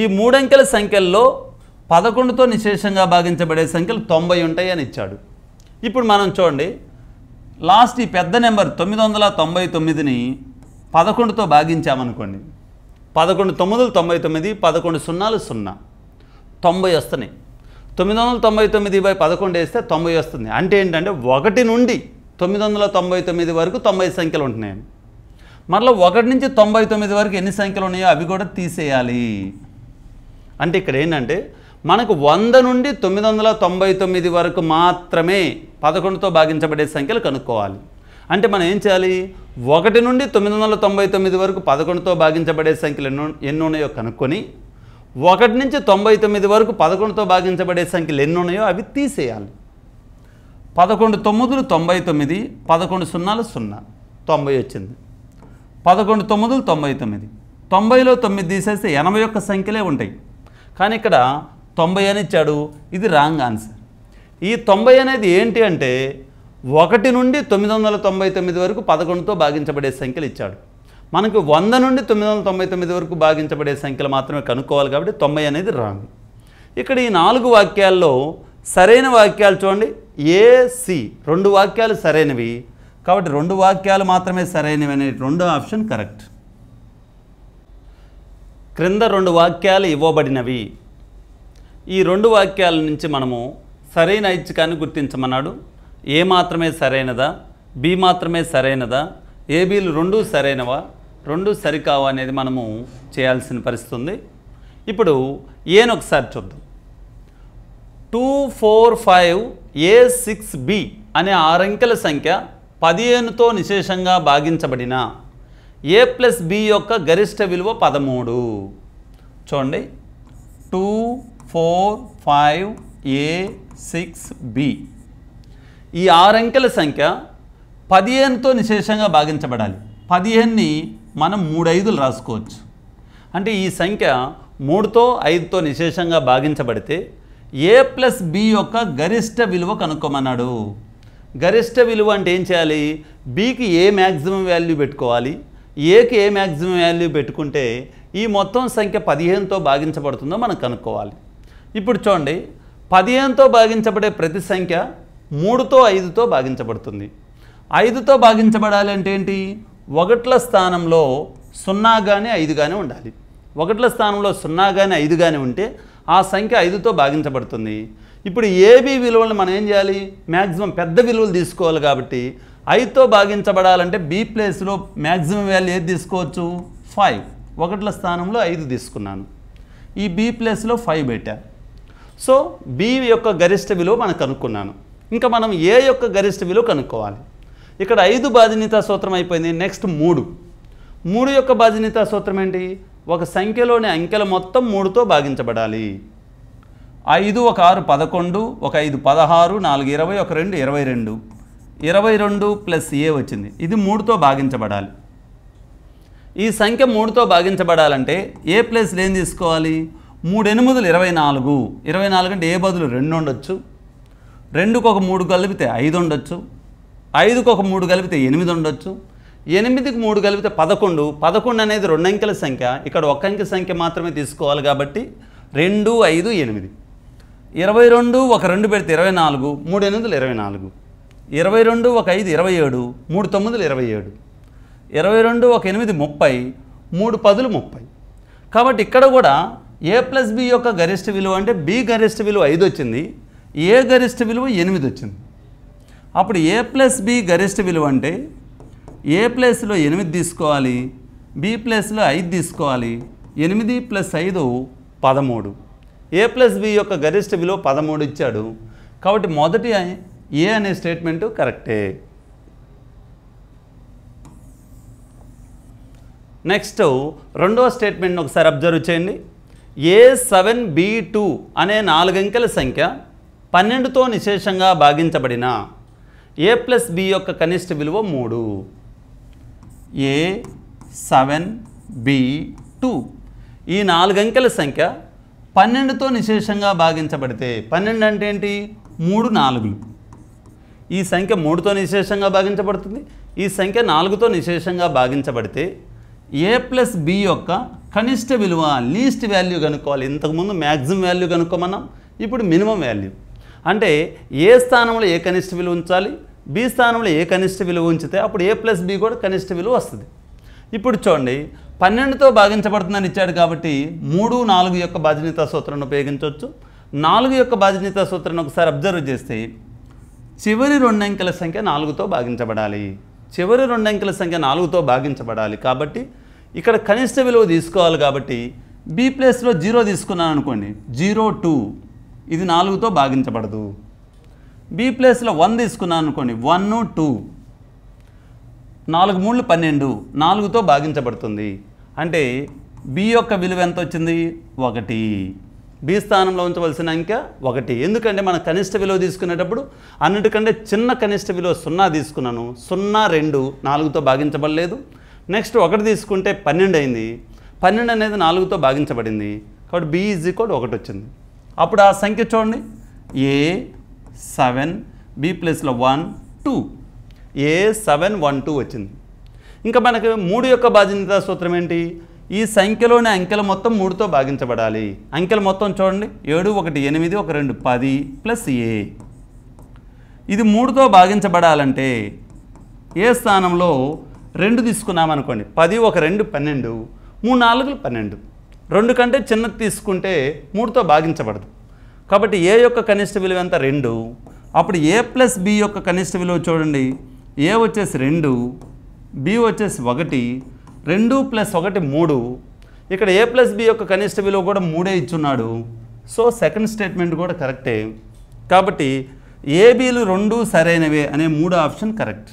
ఈ మూడంకెల సంఖ్యల్లో పదకొండుతో నిశేషంగా భాగించబడే సంఖ్యలు తొంభై ఉంటాయి అని ఇచ్చాడు ఇప్పుడు మనం చూడండి లాస్ట్ ఈ పెద్ద నెంబర్ తొమ్మిది వందల తొంభై తొమ్మిదిని పదకొండుతో భాగించామనుకోండి పదకొండు తొమ్మిదిలు తొంభై తొమ్మిది పదకొండు సున్నాలు సున్నా తొంభై వస్తున్నాయి తొమ్మిది వందల తొంభై తొమ్మిది బై పదకొండు వేస్తే తొంభై వస్తుంది అంటే ఏంటంటే ఒకటి నుండి తొమ్మిది వందల తొంభై తొమ్మిది వరకు తొంభై సంఖ్యలు ఉంటున్నాయి మరలా ఒకటి నుంచి తొంభై తొమ్మిది వరకు ఎన్ని సంఖ్యలు ఉన్నాయో అవి కూడా తీసేయాలి అంటే ఇక్కడ ఏంటంటే మనకు వంద నుండి తొమ్మిది వందల తొంభై తొమ్మిది వరకు మాత్రమే పదకొండుతో భాగించబడే సంఖ్యలు కనుక్కోవాలి అంటే మనం ఏం చేయాలి ఒకటి నుండి తొమ్మిది వందల తొంభై తొమ్మిది వరకు పదకొండుతో భాగించబడే సంఖ్యలు ఎన్నో ఎన్ని ఉన్నాయో కనుక్కొని ఒకటి నుంచి తొంభై తొమ్మిది వరకు పదకొండుతో భాగించబడే సంఖ్యలు ఎన్ని ఉన్నాయో అవి తీసేయాలి పదకొండు తొమ్మిదిలు తొంభై తొమ్మిది పదకొండు సున్నాలు సున్నా తొంభై వచ్చింది పదకొండు తొమ్మిదిలు తొంభై తొమ్మిది తొంభైలో తొమ్మిది తీసేస్తే ఎనభై ఒక్క సంఖ్యలే ఉంటాయి కానీ ఇక్కడ తొంభై అని ఇచ్చాడు ఇది రాంగ్ ఆన్సర్ ఈ తొంభై అనేది ఏంటి అంటే ఒకటి నుండి తొమ్మిది వందల తొంభై తొమ్మిది వరకు పదకొండుతో భాగించబడే సంఖ్యలు ఇచ్చాడు మనకు వంద నుండి తొమ్మిది వందల తొంభై తొమ్మిది వరకు భాగించబడే సంఖ్యలు మాత్రమే కనుక్కోవాలి కాబట్టి తొంభై అనేది రాంగ్ ఇక్కడ ఈ నాలుగు వాక్యాల్లో సరైన వాక్యాలు చూడండి ఏసి రెండు వాక్యాలు సరైనవి కాబట్టి రెండు వాక్యాలు మాత్రమే అనే రెండో ఆప్షన్ కరెక్ట్ క్రింద రెండు వాక్యాలు ఇవ్వబడినవి ఈ రెండు వాక్యాల నుంచి మనము సరైన ఐచ్ఛికాన్ని గుర్తించమన్నాడు ఏ మాత్రమే సరైనదా బి మాత్రమే సరైనదా ఏబీలు రెండు సరైనవా రెండు సరికావా అనేది మనము చేయాల్సిన పరిస్థితుంది ఇప్పుడు ఏను ఒకసారి చూద్దాం two four five a six b అనే ఆరంకెల సంఖ్య పదిహేనుతో నిశేషంగా భాగించబడిన ఏ ప్లస్ బి యొక్క గరిష్ట విలువ పదమూడు చూడండి two four five a six b ఈ ఆరంకెల సంఖ్య పదిహేనుతో నిశేషంగా భాగించబడాలి పదిహేనుని మనం మూడైదులు రాసుకోవచ్చు అంటే ఈ సంఖ్య మూడుతో ఐదుతో నిశేషంగా భాగించబడితే ఏ ప్లస్ బి యొక్క గరిష్ట విలువ కనుక్కోమన్నాడు గరిష్ట విలువ అంటే ఏం చేయాలి బీకి ఏ మ్యాక్సిమం వాల్యూ పెట్టుకోవాలి ఏకి ఏ మ్యాక్సిమం వాల్యూ పెట్టుకుంటే ఈ మొత్తం సంఖ్య పదిహేనుతో భాగించబడుతుందో మనం కనుక్కోవాలి ఇప్పుడు చూడండి పదిహేనుతో భాగించబడే ప్రతి సంఖ్య మూడుతో ఐదుతో భాగించబడుతుంది ఐదుతో భాగించబడాలి అంటే ఏంటి ఒకట్ల స్థానంలో సున్నా కానీ ఐదు కానీ ఉండాలి ఒకట్ల స్థానంలో సున్నా కానీ ఐదు కానీ ఉంటే ఆ సంఖ్య ఐదుతో భాగించబడుతుంది ఇప్పుడు ఏబీ విలువలను మనం ఏం చేయాలి మ్యాక్సిమం పెద్ద విలువలు తీసుకోవాలి కాబట్టి ఐతో భాగించబడాలంటే బి ప్లేస్లో మ్యాక్సిమం వాల్యూ ఏది తీసుకోవచ్చు ఫైవ్ ఒకట్ల స్థానంలో ఐదు తీసుకున్నాను ఈ బి ప్లేస్లో ఫైవ్ పెట్టా సో బి యొక్క గరిష్ట విలువ మనం కనుక్కున్నాను ఇంకా మనం ఏ యొక్క గరిష్ట విలువ కనుక్కోవాలి ఇక్కడ ఐదు బాధినీత సూత్రం అయిపోయింది నెక్స్ట్ మూడు మూడు యొక్క బాధినీత సూత్రం ఏంటి ఒక సంఖ్యలోని అంకెల మొత్తం మూడుతో భాగించబడాలి ఐదు ఒక ఆరు పదకొండు ఒక ఐదు పదహారు నాలుగు ఇరవై ఒక రెండు ఇరవై రెండు ఇరవై రెండు ప్లస్ ఏ వచ్చింది ఇది మూడుతో భాగించబడాలి ఈ సంఖ్య మూడుతో భాగించబడాలంటే ఏ ప్లస్ ఏం తీసుకోవాలి మూడు ఎనిమిదిలు ఇరవై నాలుగు ఇరవై నాలుగు అంటే ఏ బదులు రెండు ఉండొచ్చు రెండుకు ఒక మూడు కలిపితే ఐదు ఉండొచ్చు ఐదుకు ఒక మూడు కలిపితే ఎనిమిది ఉండొచ్చు ఎనిమిదికి మూడు కలిపితే పదకొండు పదకొండు అనేది రెండు అంకెల సంఖ్య ఇక్కడ ఒక్క అంకెల సంఖ్య మాత్రమే తీసుకోవాలి కాబట్టి రెండు ఐదు ఎనిమిది ఇరవై రెండు ఒక రెండు పెడితే ఇరవై నాలుగు మూడు ఎనిమిదిలు ఇరవై నాలుగు ఇరవై రెండు ఒక ఐదు ఇరవై ఏడు మూడు తొమ్మిదిలు ఇరవై ఏడు ఇరవై రెండు ఒక ఎనిమిది ముప్పై మూడు పదులు ముప్పై కాబట్టి ఇక్కడ కూడా ఏ ప్లస్ బి యొక్క గరిష్ట విలువ అంటే బి గరిష్ట విలువ ఐదు వచ్చింది ఏ గరిష్ట విలువ ఎనిమిది వచ్చింది అప్పుడు ఏ ప్లస్ బి గరిష్ట విలువ అంటే ఏ ప్లస్లో ఎనిమిది తీసుకోవాలి బి ప్లస్లో ఐదు తీసుకోవాలి ఎనిమిది ప్లస్ ఐదు పదమూడు ఏ ప్లస్ బి యొక్క గరిష్ట విలువ పదమూడు ఇచ్చాడు కాబట్టి మొదటి ఏ అనే స్టేట్మెంటు కరెక్టే నెక్స్ట్ రెండవ స్టేట్మెంట్ని ఒకసారి అబ్జర్వ్ చేయండి ఏ సెవెన్ బి టూ అనే నాలుగంకెల సంఖ్య పన్నెండుతో నిశేషంగా భాగించబడిన ఏ ప్లస్ బి యొక్క కనిష్ట విలువ మూడు ఏ సెవెన్ బి టూ ఈ నాలుగంకెల సంఖ్య పన్నెండుతో నిశేషంగా భాగించబడితే పన్నెండు అంటే ఏంటి మూడు నాలుగులు ఈ సంఖ్య మూడుతో నిశేషంగా భాగించబడుతుంది ఈ సంఖ్య నాలుగుతో నిశేషంగా భాగించబడితే ఏ ప్లస్ బి యొక్క కనిష్ట విలువ లీస్ట్ వాల్యూ కనుక్కోవాలి ఇంతకుముందు మ్యాక్సిమం వాల్యూ కనుక్కోమన్నాం ఇప్పుడు మినిమం వాల్యూ అంటే ఏ స్థానంలో ఏ కనిష్ట విలువ ఉంచాలి బి స్థానంలో ఏ కనిష్ట విలువ ఉంచితే అప్పుడు ఏ ప్లస్ బి కూడా కనిష్ట విలువ వస్తుంది ఇప్పుడు చూడండి పన్నెండుతో భాగించబడుతుందని ఇచ్చాడు కాబట్టి మూడు నాలుగు యొక్క బాధ్యత సూత్రాన్ని ఉపయోగించవచ్చు నాలుగు యొక్క బాధ్యత సూత్రాన్ని ఒకసారి అబ్జర్వ్ చేస్తే చివరి రెండు అంకెల సంఖ్య నాలుగుతో భాగించబడాలి చివరి రెండు అంకెల సంఖ్య నాలుగుతో భాగించబడాలి కాబట్టి ఇక్కడ కనిష్ట విలువ తీసుకోవాలి కాబట్టి బి ప్లేస్లో జీరో తీసుకున్నాను అనుకోండి జీరో టూ ఇది నాలుగుతో భాగించబడదు బి ప్లేస్లో వన్ తీసుకున్నాను అనుకోండి వన్ టూ నాలుగు మూడు పన్నెండు నాలుగుతో భాగించబడుతుంది అంటే బి యొక్క విలువ ఎంత వచ్చింది ఒకటి బి స్థానంలో ఉంచవలసిన అంక ఒకటి ఎందుకంటే మనం కనిష్ట విలువ తీసుకునేటప్పుడు అన్నిటికంటే చిన్న కనిష్ట విలువ సున్నా తీసుకున్నాను సున్నా రెండు నాలుగుతో భాగించబడలేదు నెక్స్ట్ ఒకటి తీసుకుంటే పన్నెండు అయింది పన్నెండు అనేది నాలుగుతో భాగించబడింది కాబట్టి బి ఈజ్ ఈక్వల్ ఒకటి వచ్చింది అప్పుడు ఆ సంఖ్య చూడండి ఏ సెవెన్ బి ప్లస్లో one two a seven one two వచ్చింది ఇంకా మనకు మూడు యొక్క బాధ్యత సూత్రం ఏంటి ఈ సంఖ్యలోని అంకెలు మొత్తం మూడుతో భాగించబడాలి అంకెలు మొత్తం చూడండి ఏడు ఒకటి ఎనిమిది ఒక రెండు పది ప్లస్ ఏ ఇది మూడుతో భాగించబడాలంటే ఏ స్థానంలో రెండు తీసుకున్నామనుకోండి పది ఒక రెండు పన్నెండు మూడు నాలుగులు పన్నెండు రెండు కంటే చిన్నది తీసుకుంటే మూడుతో భాగించబడదు కాబట్టి ఏ యొక్క కనిష్ట విలువ ఎంత రెండు అప్పుడు ఏ ప్లస్ బి యొక్క కనిష్ట విలువ చూడండి ఏ వచ్చేసి రెండు బి వచ్చేసి ఒకటి రెండు ప్లస్ ఒకటి మూడు ఇక్కడ ఏ ప్లస్ బి యొక్క కనిష్ట విలువ కూడా మూడే ఇచ్చున్నాడు సో సెకండ్ స్టేట్మెంట్ కూడా కరెక్టే కాబట్టి ఏబీలు రెండు సరైనవే అనే మూడో ఆప్షన్ కరెక్ట్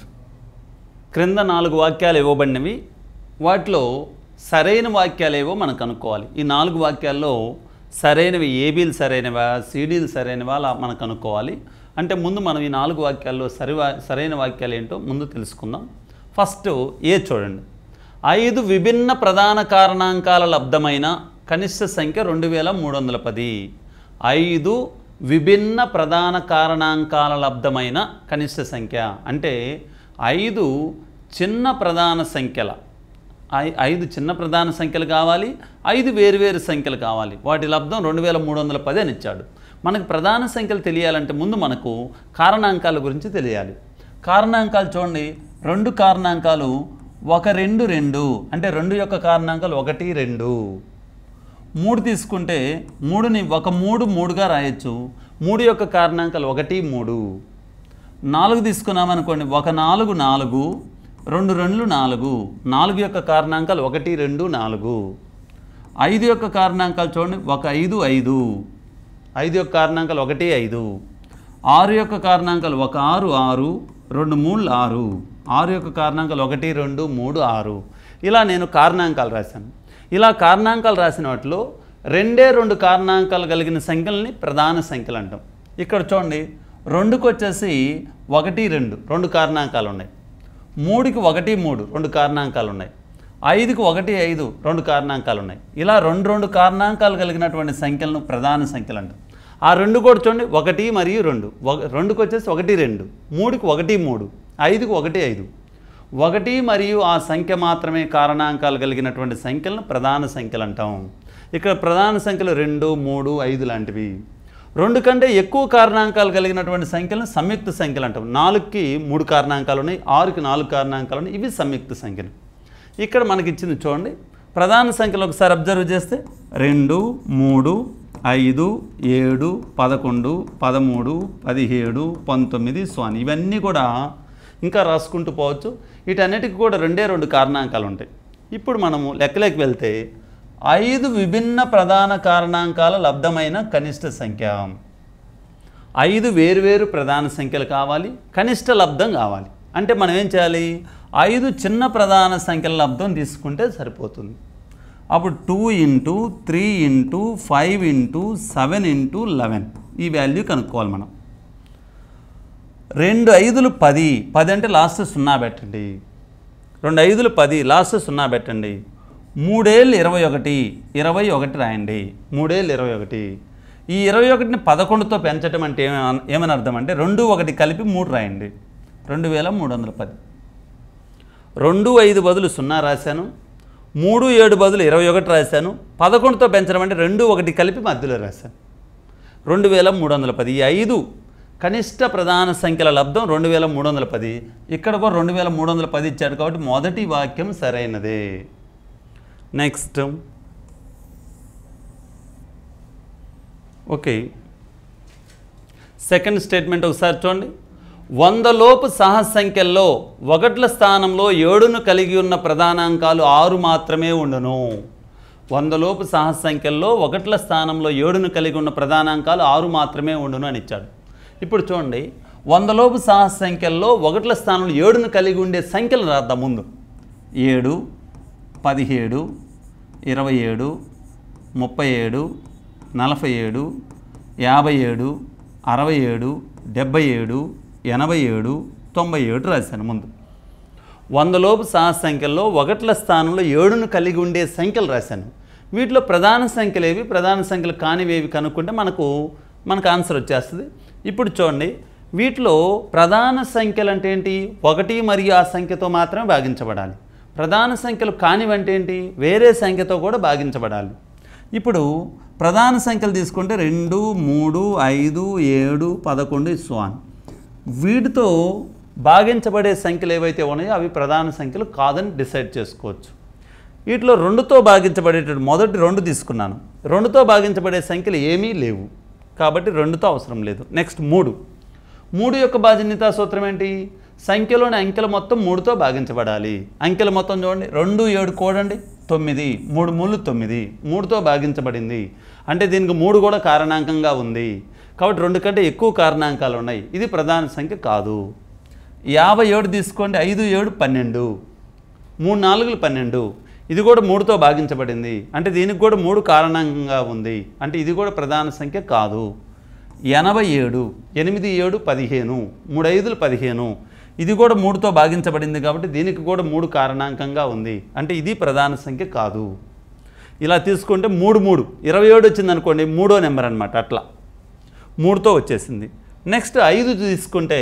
క్రింద నాలుగు వాక్యాలు ఇవ్వబడినవి వాటిలో సరైన వాక్యాలేవో మనం కనుక్కోవాలి ఈ నాలుగు వాక్యాల్లో సరైనవి ఏబీలు సరైనవా సీడీలు సరైనవా అలా మనం కనుక్కోవాలి అంటే ముందు మనం ఈ నాలుగు వాక్యాల్లో సరివా సరైన వాక్యాలు ఏంటో ముందు తెలుసుకుందాం ఫస్ట్ ఏ చూడండి ఐదు విభిన్న ప్రధాన కారణాంకాల లబ్ధమైన కనిష్ట సంఖ్య రెండు వేల మూడు వందల పది ఐదు విభిన్న ప్రధాన కారణాంకాల లబ్ధమైన కనిష్ట సంఖ్య అంటే ఐదు చిన్న ప్రధాన సంఖ్యల ఐదు చిన్న ప్రధాన సంఖ్యలు కావాలి ఐదు వేరువేరు సంఖ్యలు కావాలి వాటి లబ్ధం రెండు వేల మూడు వందల పది అని ఇచ్చాడు మనకు ప్రధాన సంఖ్యలు తెలియాలంటే ముందు మనకు కారణాంకాల గురించి తెలియాలి కారణాంకాలు చూడండి రెండు కారణాంకాలు ఒక రెండు రెండు అంటే రెండు యొక్క కారణాంకాలు ఒకటి రెండు మూడు తీసుకుంటే మూడుని ఒక మూడు మూడుగా రాయొచ్చు మూడు యొక్క కారణాంకాలు ఒకటి మూడు నాలుగు తీసుకున్నామనుకోండి ఒక నాలుగు నాలుగు రెండు రెండు నాలుగు నాలుగు యొక్క కారణాంకాలు ఒకటి రెండు నాలుగు ఐదు యొక్క కారణాంకాలు చూడండి ఒక ఐదు ఐదు ఐదు యొక్క కారణాంకాలు ఒకటి ఐదు ఆరు యొక్క కారణాంకాలు ఒక ఆరు ఆరు రెండు మూడు ఆరు ఆరు యొక్క కారణాంకాలు ఒకటి రెండు మూడు ఆరు ఇలా నేను కారణాంకాలు రాశాను ఇలా కారణాంకాలు రాసిన వాటిలో రెండే రెండు కారణాంకాలు కలిగిన సంఖ్యలని ప్రధాన సంఖ్యలు అంటాం ఇక్కడ చూడండి రెండుకి వచ్చేసి ఒకటి రెండు రెండు కారణాంకాలు ఉన్నాయి మూడుకి ఒకటి మూడు రెండు కారణాంకాలు ఉన్నాయి ఐదుకు ఒకటి ఐదు రెండు కారణాంకాలు ఉన్నాయి ఇలా రెండు రెండు కారణాంకాలు కలిగినటువంటి సంఖ్యలను ప్రధాన సంఖ్యలు అంటారు ఆ రెండు కూడా చూడండి ఒకటి మరియు రెండు రెండుకు వచ్చేసి ఒకటి రెండు మూడుకు ఒకటి మూడు ఐదుకు ఒకటి ఐదు ఒకటి మరియు ఆ సంఖ్య మాత్రమే కారణాంకాలు కలిగినటువంటి సంఖ్యలను ప్రధాన సంఖ్యలు అంటాం ఇక్కడ ప్రధాన సంఖ్యలు రెండు మూడు ఐదు లాంటివి రెండు కంటే ఎక్కువ కారణాంకాలు కలిగినటువంటి సంఖ్యలను సంయుక్త సంఖ్యలు అంటాం నాలుగుకి మూడు కారణాంకాలు ఉన్నాయి ఆరుకి నాలుగు కారణాంకాలు ఉన్నాయి ఇవి సంయుక్త సంఖ్యలు ఇక్కడ మనకి ఇచ్చింది చూడండి ప్రధాన సంఖ్యలు ఒకసారి అబ్జర్వ్ చేస్తే రెండు మూడు ఐదు ఏడు పదకొండు పదమూడు పదిహేడు పంతొమ్మిది స్వాని ఇవన్నీ కూడా ఇంకా రాసుకుంటూ పోవచ్చు వీటన్నిటికీ కూడా రెండే రెండు కారణాంకాలు ఉంటాయి ఇప్పుడు మనము లెక్కలేకి వెళ్తే ఐదు విభిన్న ప్రధాన కారణాంకాల లబ్ధమైన కనిష్ట సంఖ్య ఐదు వేరువేరు ప్రధాన సంఖ్యలు కావాలి కనిష్ట లబ్ధం కావాలి అంటే మనం ఏం చేయాలి ఐదు చిన్న ప్రధాన సంఖ్యల లబ్ధం తీసుకుంటే సరిపోతుంది అప్పుడు two into three into five into seven into eleven ఈ వాల్యూ కనుక్కోవాలి మనం రెండు ఐదులు పది పది అంటే లాస్ట్ సున్నా పెట్టండి రెండు ఐదులు పది లాస్ట్ సున్నా పెట్టండి మూడేళ్ళు ఇరవై ఒకటి ఇరవై ఒకటి రాయండి మూడేళ్ళు ఇరవై ఒకటి ఈ ఇరవై ఒకటిని పదకొండుతో పెంచడం అంటే ఏమని అర్థం అంటే రెండు ఒకటి కలిపి మూడు రాయండి రెండు వేల మూడు వందల పది రెండు ఐదు బదులు సున్నా రాశాను మూడు ఏడు బదులు ఇరవై ఒకటి రాశాను పదకొండుతో పెంచడం అంటే రెండు ఒకటి కలిపి మధ్యలో రాశాను రెండు వేల మూడు వందల పది ఐదు కనిష్ట ప్రధాన సంఖ్యల లబ్ధం రెండు వేల మూడు వందల పది ఇక్కడ కూడా రెండు వేల మూడు వందల పది ఇచ్చాడు కాబట్టి మొదటి వాక్యం సరైనదే నెక్స్ట్ ఓకే సెకండ్ స్టేట్మెంట్ ఒకసారి చూడండి వందలోపు సహస్ సంఖ్యల్లో ఒకట్ల స్థానంలో ఏడును కలిగి ఉన్న ప్రధానాంకాలు ఆరు మాత్రమే ఉండును వందలోపు సహస్ సంఖ్యల్లో ఒకట్ల స్థానంలో ఏడును కలిగి ఉన్న ప్రధానాంకాలు ఆరు మాత్రమే ఉండును అని ఇచ్చాడు ఇప్పుడు చూడండి వందలోపు సహస్ సంఖ్యల్లో ఒకట్ల స్థానంలో ఏడును కలిగి ఉండే సంఖ్యలు రాద్దాం ముందు ఏడు పదిహేడు ఇరవై ఏడు ముప్పై ఏడు నలభై ఏడు యాభై ఏడు అరవై ఏడు డెబ్భై ఏడు ఎనభై ఏడు తొంభై ఏడు రాశాను ముందు వందలోపు సహజ సంఖ్యల్లో ఒకట్ల స్థానంలో ఏడును కలిగి ఉండే సంఖ్యలు రాశాను వీటిలో ప్రధాన సంఖ్యలు ఏవి ప్రధాన సంఖ్యలు కానివేవి కనుక్కుంటే మనకు మనకు ఆన్సర్ వచ్చేస్తుంది ఇప్పుడు చూడండి వీటిలో ప్రధాన సంఖ్యలు అంటే ఏంటి ఒకటి మరియు ఆ సంఖ్యతో మాత్రమే భాగించబడాలి ప్రధాన సంఖ్యలు కానివంటే ఏంటి వేరే సంఖ్యతో కూడా భాగించబడాలి ఇప్పుడు ప్రధాన సంఖ్యలు తీసుకుంటే రెండు మూడు ఐదు ఏడు పదకొండు ఇస్వాన్ వీటితో భాగించబడే సంఖ్యలు ఏవైతే ఉన్నాయో అవి ప్రధాన సంఖ్యలు కాదని డిసైడ్ చేసుకోవచ్చు వీటిలో రెండుతో భాగించబడేటువంటి మొదటి రెండు తీసుకున్నాను రెండుతో భాగించబడే సంఖ్యలు ఏమీ లేవు కాబట్టి రెండుతో అవసరం లేదు నెక్స్ట్ మూడు మూడు యొక్క బాధ్యత సూత్రం ఏంటి సంఖ్యలోని అంకెల మొత్తం మూడుతో భాగించబడాలి అంకెల మొత్తం చూడండి రెండు ఏడు కూడండి తొమ్మిది మూడు మూడు తొమ్మిది మూడుతో భాగించబడింది అంటే దీనికి మూడు కూడా కారణాంకంగా ఉంది కాబట్టి రెండు కంటే ఎక్కువ కారణాంకాలు ఉన్నాయి ఇది ప్రధాన సంఖ్య కాదు యాభై ఏడు తీసుకోండి ఐదు ఏడు పన్నెండు మూడు నాలుగులు పన్నెండు ఇది కూడా మూడుతో భాగించబడింది అంటే దీనికి కూడా మూడు కారణంగా ఉంది అంటే ఇది కూడా ప్రధాన సంఖ్య కాదు ఎనభై ఏడు ఎనిమిది ఏడు పదిహేను మూడు ఐదులు పదిహేను ఇది కూడా మూడుతో భాగించబడింది కాబట్టి దీనికి కూడా మూడు కారణాంకంగా ఉంది అంటే ఇది ప్రధాన సంఖ్య కాదు ఇలా తీసుకుంటే మూడు మూడు ఇరవై ఏడు వచ్చిందనుకోండి మూడో నెంబర్ అనమాట అట్లా మూడుతో వచ్చేసింది నెక్స్ట్ ఐదు తీసుకుంటే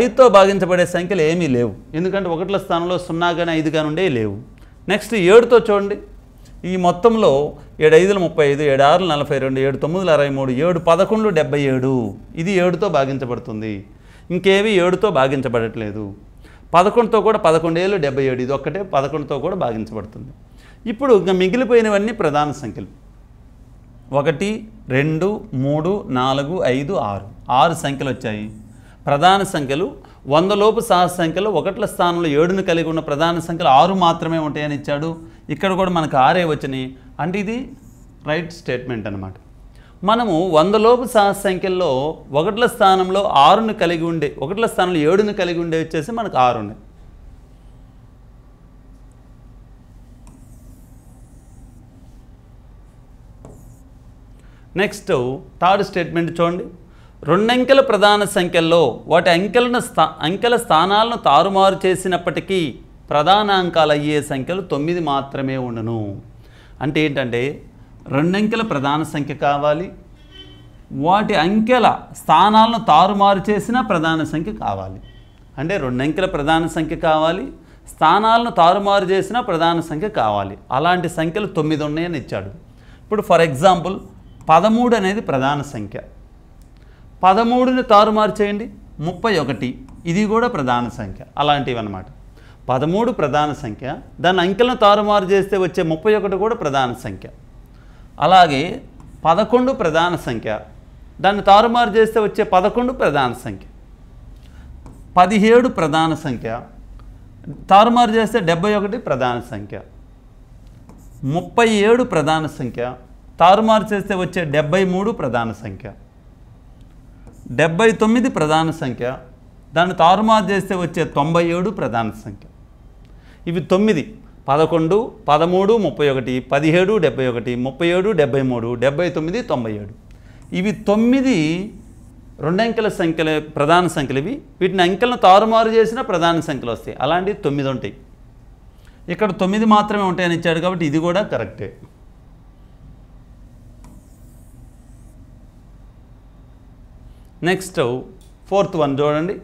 ఐదుతో భాగించబడే సంఖ్యలు ఏమీ లేవు ఎందుకంటే ఒకట్ల స్థానంలో సున్నా కానీ ఐదు కానీ ఉండే లేవు నెక్స్ట్ ఏడుతో చూడండి ఈ మొత్తంలో ఏడు ఐదులు ముప్పై ఐదు ఏడు ఆరులు నలభై రెండు ఏడు తొమ్మిదిలు అరవై మూడు ఏడు పదకొండు డెబ్బై ఏడు ఇది ఏడుతో భాగించబడుతుంది ఇంకేవి ఏడుతో భాగించబడట్లేదు పదకొండుతో కూడా పదకొండు ఏళ్ళు డెబ్బై ఏడు ఇది ఒక్కటే పదకొండుతో కూడా భాగించబడుతుంది ఇప్పుడు ఇంకా మిగిలిపోయినవన్నీ ప్రధాన సంఖ్యలు ఒకటి రెండు మూడు నాలుగు ఐదు ఆరు ఆరు సంఖ్యలు వచ్చాయి ప్రధాన సంఖ్యలు వందలోపు సహజ సంఖ్యలు ఒకట్ల స్థానంలో ఏడును కలిగి ఉన్న ప్రధాన సంఖ్యలు ఆరు మాత్రమే ఉంటాయని ఇచ్చాడు ఇక్కడ కూడా మనకు ఆరే వచ్చినాయి అంటే ఇది రైట్ స్టేట్మెంట్ అనమాట మనము వందలోపు సహజ సంఖ్యల్లో ఒకట్ల స్థానంలో ఆరును కలిగి ఉండే ఒకట్ల స్థానంలో ఏడును కలిగి ఉండే వచ్చేసి మనకు ఆరు ఉన్నాయి నెక్స్ట్ థర్డ్ స్టేట్మెంట్ చూడండి రెండంకెల ప్రధాన సంఖ్యల్లో వాటి అంకెలను స్థా అంకెల స్థానాలను తారుమారు చేసినప్పటికీ ప్రధాన అంకాలు అయ్యే సంఖ్యలు తొమ్మిది మాత్రమే ఉండను అంటే ఏంటంటే రెండంకెల ప్రధాన సంఖ్య కావాలి వాటి అంకెల స్థానాలను తారుమారు చేసిన ప్రధాన సంఖ్య కావాలి అంటే రెండంకెల ప్రధాన సంఖ్య కావాలి స్థానాలను తారుమారు చేసిన ప్రధాన సంఖ్య కావాలి అలాంటి సంఖ్యలు తొమ్మిది ఉన్నాయని ఇచ్చాడు ఇప్పుడు ఫర్ ఎగ్జాంపుల్ పదమూడు అనేది ప్రధాన సంఖ్య పదమూడుని తారుమారు చేయండి ముప్పై ఒకటి ఇది కూడా ప్రధాన సంఖ్య అలాంటివి అన్నమాట పదమూడు ప్రధాన సంఖ్య దాని అంకెలను తారుమారు చేస్తే వచ్చే ముప్పై ఒకటి కూడా ప్రధాన సంఖ్య అలాగే పదకొండు ప్రధాన సంఖ్య దాన్ని తారుమారు చేస్తే వచ్చే పదకొండు ప్రధాన సంఖ్య పదిహేడు ప్రధాన సంఖ్య తారుమారు చేస్తే డెబ్బై ఒకటి ప్రధాన సంఖ్య ముప్పై ఏడు ప్రధాన సంఖ్య తారుమారు చేస్తే వచ్చే డెబ్బై మూడు ప్రధాన సంఖ్య డెబ్బై తొమ్మిది ప్రధాన సంఖ్య దాన్ని తారుమారు చేస్తే వచ్చే తొంభై ఏడు ప్రధాన సంఖ్య ఇవి తొమ్మిది పదకొండు పదమూడు ముప్పై ఒకటి పదిహేడు డెబ్బై ఒకటి ముప్పై ఏడు డెబ్బై మూడు డెబ్బై తొమ్మిది తొంభై ఏడు ఇవి తొమ్మిది రెండంకెల సంఖ్యల ప్రధాన సంఖ్యలు ఇవి వీటిని అంకెలను తారుమారు చేసిన ప్రధాన సంఖ్యలు వస్తాయి అలాంటివి తొమ్మిది ఉంటాయి ఇక్కడ తొమ్మిది మాత్రమే ఉంటాయని ఇచ్చాడు కాబట్టి ఇది కూడా కరెక్టే నెక్స్ట్ ఫోర్త్ వన్ చూడండి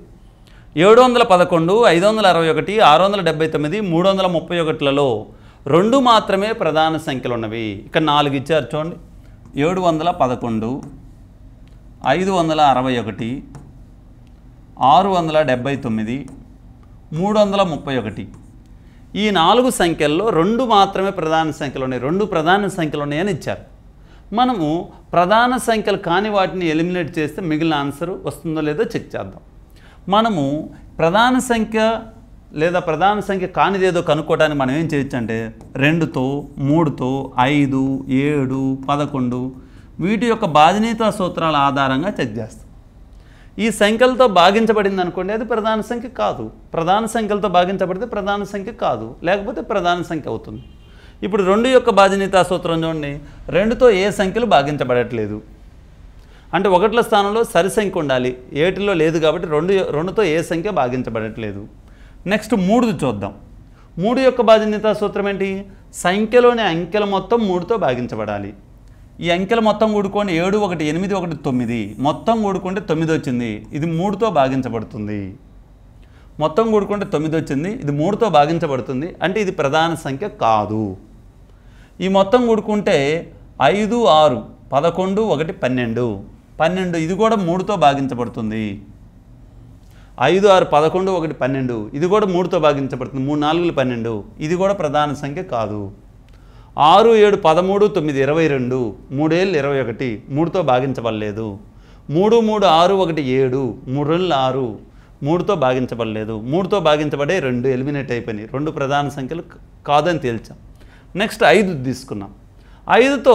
ఏడు వందల పదకొండు ఐదు వందల అరవై ఒకటి ఆరు వందల డెబ్బై తొమ్మిది మూడు వందల ముప్పై ఒకటిలలో రెండు మాత్రమే ప్రధాన సంఖ్యలు ఉన్నవి ఇక్కడ నాలుగు ఇచ్చారు చూడండి ఏడు వందల పదకొండు ఐదు వందల అరవై ఒకటి ఆరు వందల డెబ్బై తొమ్మిది మూడు వందల ముప్పై ఒకటి ఈ నాలుగు సంఖ్యల్లో రెండు మాత్రమే ప్రధాన సంఖ్యలు ఉన్నాయి రెండు ప్రధాన సంఖ్యలు ఉన్నాయని ఇచ్చారు మనము ప్రధాన సంఖ్యలు కాని వాటిని ఎలిమినేట్ చేస్తే మిగిలిన ఆన్సర్ వస్తుందో లేదో చెక్ చేద్దాం మనము ప్రధాన సంఖ్య లేదా ప్రధాన సంఖ్య కానిదేదో కనుక్కోవడానికి మనం ఏం చేయొచ్చు అంటే రెండుతో మూడుతో ఐదు ఏడు పదకొండు వీటి యొక్క బాధినీత సూత్రాల ఆధారంగా చెక్ చేస్తాం ఈ సంఖ్యలతో భాగించబడింది అనుకోండి అది ప్రధాన సంఖ్య కాదు ప్రధాన సంఖ్యలతో భాగించబడితే ప్రధాన సంఖ్య కాదు లేకపోతే ప్రధాన సంఖ్య అవుతుంది ఇప్పుడు రెండు యొక్క బాధ్యత సూత్రం చూడండి రెండుతో ఏ సంఖ్యలు భాగించబడట్లేదు అంటే ఒకట్ల స్థానంలో సరి సంఖ్య ఉండాలి ఏటిలో లేదు కాబట్టి రెండు రెండుతో ఏ సంఖ్య భాగించబడట్లేదు నెక్స్ట్ మూడుది చూద్దాం మూడు యొక్క బాధ్యత సూత్రం ఏంటి సంఖ్యలోని అంకెల మొత్తం మూడుతో భాగించబడాలి ఈ అంకెల మొత్తం కూడుకొని ఏడు ఒకటి ఎనిమిది ఒకటి తొమ్మిది మొత్తం కూడుకుంటే తొమ్మిది వచ్చింది ఇది మూడుతో భాగించబడుతుంది మొత్తం కూడుకుంటే తొమ్మిది వచ్చింది ఇది మూడుతో భాగించబడుతుంది అంటే ఇది ప్రధాన సంఖ్య కాదు ఈ మొత్తం కూడుకుంటే ఐదు ఆరు పదకొండు ఒకటి పన్నెండు పన్నెండు ఇది కూడా మూడుతో భాగించబడుతుంది ఐదు ఆరు పదకొండు ఒకటి పన్నెండు ఇది కూడా మూడుతో భాగించబడుతుంది మూడు నాలుగులు పన్నెండు ఇది కూడా ప్రధాన సంఖ్య కాదు ఆరు ఏడు పదమూడు తొమ్మిది ఇరవై రెండు మూడేళ్ళు ఇరవై ఒకటి మూడుతో భాగించబడలేదు మూడు మూడు ఆరు ఒకటి ఏడు మూడు రెండు ఆరు మూడుతో భాగించబడలేదు మూడుతో భాగించబడే రెండు ఎలిమినేట్ అయిపోయినాయి రెండు ప్రధాన సంఖ్యలు కాదని తేల్చాం నెక్స్ట్ ఐదు తీసుకున్నాం ఐదుతో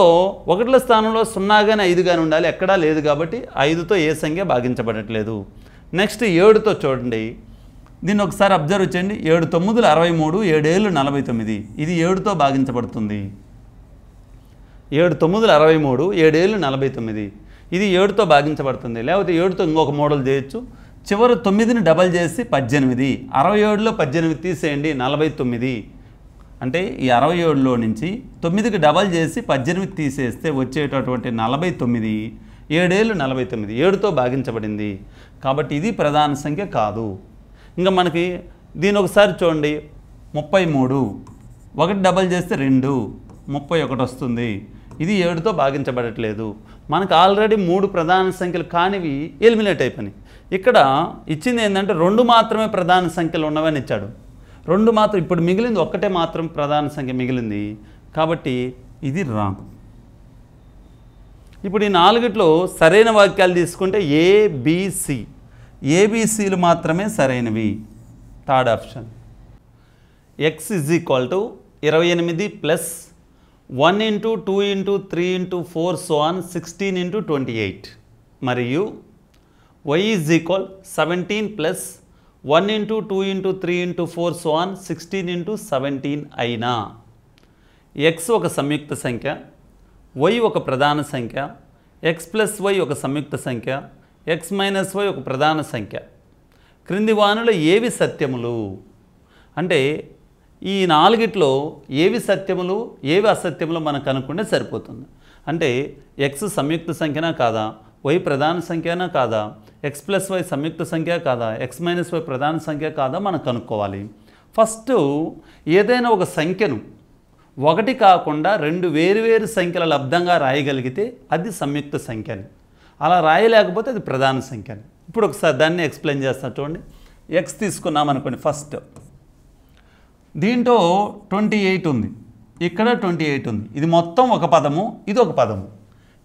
ఒకటిల స్థానంలో సున్నా కానీ ఐదు కానీ ఉండాలి ఎక్కడా లేదు కాబట్టి ఐదుతో ఏ సంఖ్య భాగించబడట్లేదు నెక్స్ట్ ఏడుతో చూడండి దీన్ని ఒకసారి అబ్జర్వ్ చేయండి ఏడు తొమ్మిదిలు అరవై మూడు ఏడేళ్ళు నలభై తొమ్మిది ఇది ఏడుతో భాగించబడుతుంది ఏడు తొమ్మిదిలు అరవై మూడు ఏడేళ్ళు నలభై తొమ్మిది ఇది ఏడుతో భాగించబడుతుంది లేకపోతే ఏడుతో ఇంకొక మోడల్ చేయొచ్చు చివరి తొమ్మిదిని డబల్ చేసి పద్దెనిమిది అరవై ఏడులో పద్దెనిమిది తీసేయండి నలభై తొమ్మిది అంటే ఈ అరవై ఏడులో నుంచి తొమ్మిదికి డబల్ చేసి పద్దెనిమిది తీసేస్తే వచ్చేటటువంటి నలభై తొమ్మిది ఏడేళ్ళు నలభై తొమ్మిది ఏడుతో భాగించబడింది కాబట్టి ఇది ప్రధాన సంఖ్య కాదు ఇంకా మనకి దీని ఒకసారి చూడండి ముప్పై మూడు ఒకటి డబల్ చేస్తే రెండు ముప్పై ఒకటి వస్తుంది ఇది ఏడుతో భాగించబడట్లేదు మనకు ఆల్రెడీ మూడు ప్రధాన సంఖ్యలు కానివి ఎలిమినేట్ అయిపోయినాయి ఇక్కడ ఇచ్చింది ఏంటంటే రెండు మాత్రమే ప్రధాన సంఖ్యలు ఉన్నవని ఇచ్చాడు రెండు మాత్రం ఇప్పుడు మిగిలింది ఒక్కటే మాత్రం ప్రధాన సంఖ్య మిగిలింది కాబట్టి ఇది రాంగ్ ఇప్పుడు ఈ నాలుగిట్లో సరైన వాక్యాలు తీసుకుంటే ఏబిసి ఏబిసిలు మాత్రమే సరైనవి third option x is equal to ఇరవై ఎనిమిది plus one into two into three into four on sixteen into twenty eight మరియు y is equal seventeen plus one into two into three into four so on sixteen into seventeen అయినా x ఒక సంయుక్త సంఖ్య why ఒక ప్రధాన సంఖ్య X plus why ఒక సంయుక్త సంఖ్య ఎక్స్ మైనస్ వై ఒక ప్రధాన సంఖ్య క్రింది వానుల ఏవి సత్యములు అంటే ఈ నాలుగిట్లో ఏవి సత్యములు ఏవి అసత్యములు మనకు కనుక్కుంటే సరిపోతుంది అంటే ఎక్స్ సంయుక్త సంఖ్యనా కాదా వై ప్రధాన సంఖ్యనా కాదా ఎక్స్ ప్లస్ వై సంయుక్త సంఖ్య కాదా ఎక్స్ మైనస్ వై ప్రధాన సంఖ్య కాదా మనం కనుక్కోవాలి ఫస్ట్ ఏదైనా ఒక సంఖ్యను ఒకటి కాకుండా రెండు వేరువేరు సంఖ్యల లబ్ధంగా రాయగలిగితే అది సంయుక్త సంఖ్య అలా రాయలేకపోతే అది ప్రధాన సంఖ్య ఇప్పుడు ఒకసారి దాన్ని ఎక్స్ప్లెయిన్ చేస్తాను చూడండి ఎక్స్ తీసుకున్నాం అనుకోండి ఫస్ట్ దీంట్లో ట్వంటీ ఎయిట్ ఉంది ఇక్కడ ట్వంటీ ఎయిట్ ఉంది ఇది మొత్తం ఒక పదము ఇది ఒక పదము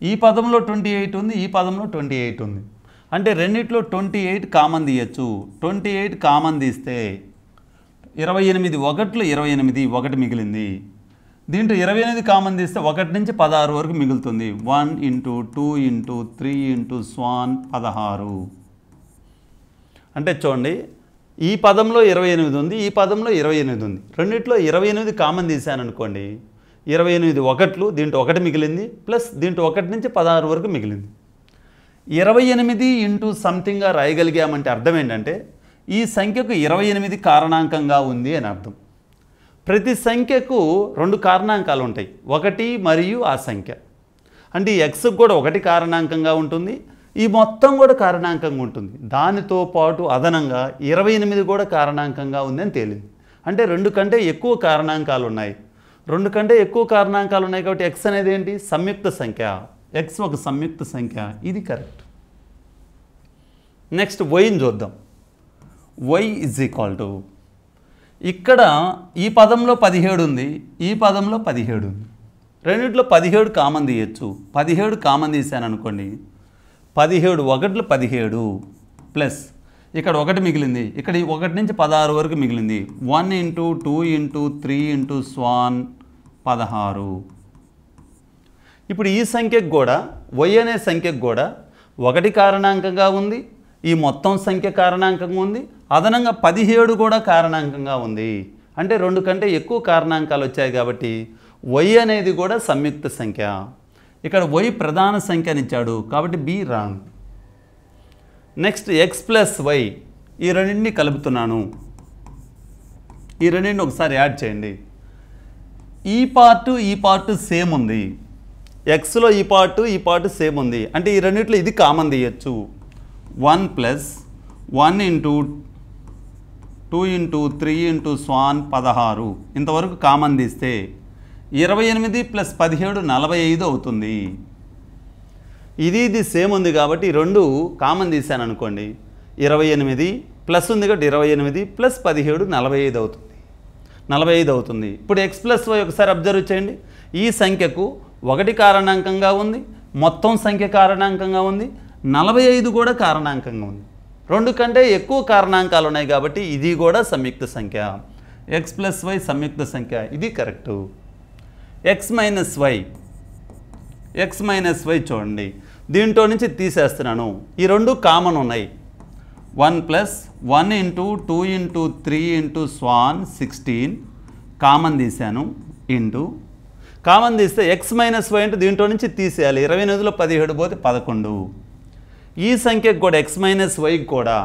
ఈ పదంలో ట్వంటీ ఎయిట్ ఉంది ఈ పదంలో ట్వంటీ ఎయిట్ ఉంది అంటే రెండిట్లో ట్వంటీ ఎయిట్ కామన్ తీయచ్చు ట్వంటీ ఎయిట్ కామన్ తీస్తే ఇరవై ఎనిమిది ఒకటిలో ఇరవై ఎనిమిది ఒకటి మిగిలింది దీంట్లో ఇరవై ఎనిమిది కామన్ తీస్తే ఒకటి నుంచి పదహారు వరకు మిగులుతుంది one into two into three into so on పదహారు అంటే చూడండి ఈ పదంలో ఇరవై ఎనిమిది ఉంది ఈ పదంలో ఇరవై ఎనిమిది ఉంది రెండిట్లో ఇరవై ఎనిమిది కామన్ తీశాను అనుకోండి ఇరవై ఎనిమిది ఒకట్లు దీంట్లో ఒకటి మిగిలింది ప్లస్ దీంట్లో ఒకటి నుంచి పదహారు వరకు మిగిలింది ఇరవై ఎనిమిది ఇంటూ సంథింగ్గా రాయగలిగామంటే అర్థం ఏంటంటే ఈ సంఖ్యకు ఇరవై ఎనిమిది కారణాంకంగా ఉంది అని అర్థం ప్రతి సంఖ్యకు రెండు కారణాంకాలు ఉంటాయి ఒకటి మరియు ఆ సంఖ్య అంటే ఈ ఎక్స్కి కూడా ఒకటి కారణాంకంగా ఉంటుంది ఈ మొత్తం కూడా కారణాంకంగా ఉంటుంది దానితో పాటు అదనంగా ఇరవై ఎనిమిది కూడా కారణాంకంగా ఉందని తేలింది అంటే రెండు కంటే ఎక్కువ కారణాంకాలు ఉన్నాయి రెండు కంటే ఎక్కువ కారణాంకాలు ఉన్నాయి కాబట్టి ఎక్స్ అనేది ఏంటి సంయుక్త సంఖ్య ఎక్స్ ఒక సంయుక్త సంఖ్య ఇది కరెక్ట్ నెక్స్ట్ వైని చూద్దాం వై ఇజ్ ఈక్వల్ టు ఇక్కడ ఈ పదంలో పదిహేడు ఉంది ఈ పదంలో పదిహేడు ఉంది రెండింటిలో పదిహేడు కామన్ తీయచ్చు పదిహేడు కామన్ తీశాను అనుకోండి పదిహేడు ఒకట్లు పదిహేడు ప్లస్ ఇక్కడ ఒకటి మిగిలింది ఇక్కడ ఒకటి నుంచి పదహారు వరకు మిగిలింది one into two into three into so on పదహారు ఇప్పుడు ఈ సంఖ్యకు కూడా వై అనే సంఖ్యకు కూడా ఒకటి కారణాంకంగా ఉంది ఈ మొత్తం సంఖ్య కారణాంకంగా ఉంది అదనంగా పదిహేడు కూడా కారణాంకంగా ఉంది అంటే రెండు కంటే ఎక్కువ కారణాంకాలు వచ్చాయి కాబట్టి వై అనేది కూడా సంయుక్త సంఖ్య ఇక్కడ వై ప్రధాన సంఖ్యనిచ్చాడు కాబట్టి b wrong next x plus y ఈ రెండింటిని కలుపుతున్నాను ఈ రెండింటిని ఒకసారి యాడ్ చేయండి ఈ పార్ట్ ఈ పార్ట్ సేమ్ ఉంది ఎక్స్లో ఈ పార్ట్ ఈ పార్ట్ సేమ్ ఉంది అంటే ఈ రెండింటిలో ఇది కామన్ తీయచ్చు one plus one into two into three into so on పదహారు ఇంతవరకు కామన్ తీస్తే ఇరవై ఎనిమిది ప్లస్ పదిహేడు నలభై ఐదు అవుతుంది ఇది ఇది సేమ్ ఉంది కాబట్టి రెండు కామన్ తీశాను అనుకోండి ఇరవై ఎనిమిది ప్లస్ ఉంది కాబట్టి ఇరవై ఎనిమిది ప్లస్ పదిహేడు నలభై ఐదు అవుతుంది నలభై ఐదు అవుతుంది ఇప్పుడు ఎక్స్ ప్లస్ వై ఒకసారి అబ్జర్వ్ చేయండి ఈ సంఖ్యకు ఒకటి కారణాంకంగా ఉంది మొత్తం సంఖ్య కారణాంకంగా ఉంది నలభై ఐదు కూడా కారణాంకంగా ఉంది రెండు కంటే ఎక్కువ కారణాంకాలు ఉన్నాయి కాబట్టి ఇది కూడా సంయుక్త సంఖ్య ఎక్స్ ప్లస్ వై సంయుక్త సంఖ్య ఇది correct x minus y x minus y చూడండి దీంట్లో నుంచి తీసేస్తున్నాను ఈ రెండు కామన్ ఉన్నాయి one plus one into two into three into so on sixteen common తీశాను ఇంటూ కామన్ తీస్తే ఎక్స్ మైనస్ వై అంటే దీంట్లో నుంచి తీసేయాలి ఇరవై ఎనిమిదిలో పదిహేడు పోతే పదకొండు ఈ సంఖ్యకు కూడా ఎక్స్ మైనస్ వైకి కూడా